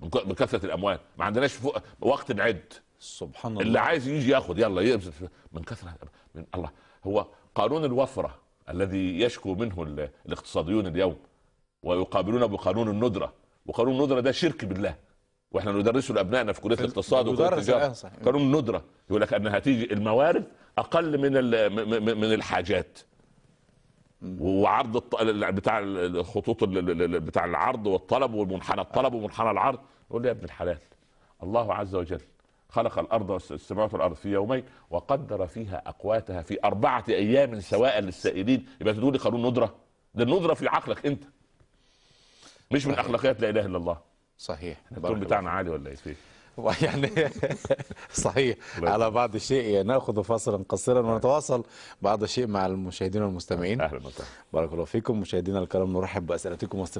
Speaker 2: بكثره الاموال ما عندناش فوق وقت نعد سبحان الله اللي عايز يجي ياخد يلا يبذل من كثره من الله هو قانون الوفره الذي يشكو منه الاقتصاديون اليوم ويقابلونه بقانون الندره وقانون الندره ده شرك بالله واحنا ندرسه لابنائنا في كليه الاقتصاد وكليه التجاره آه، قانون الندره يقول لك انها تيجي الموارد اقل من من الحاجات وعرض بتاع الخطوط بتاع العرض والطلب والمنحنى الطلب ومنحنى العرض يقول لي يا ابن الحلال الله عز وجل خلق الارض والسماوات والارض في يومين وقدر فيها اقواتها في اربعه ايام سواء للسائلين يبقى تقول لي قانون ندره ده الندره في عقلك انت مش من اخلاقيات لا اله الا الله صحيح الدور بتاعنا عالي ولا ايه يعني
Speaker 1: *laughs* صحيح على بعض الشيء ناخذ فاصلا قصيرا نعم. ونتواصل بعض الشيء مع المشاهدين والمستمعين اهلا وسهلا بارك الله فيكم مشاهدينا الكرام نرحب باسئلتكم واستفساراتكم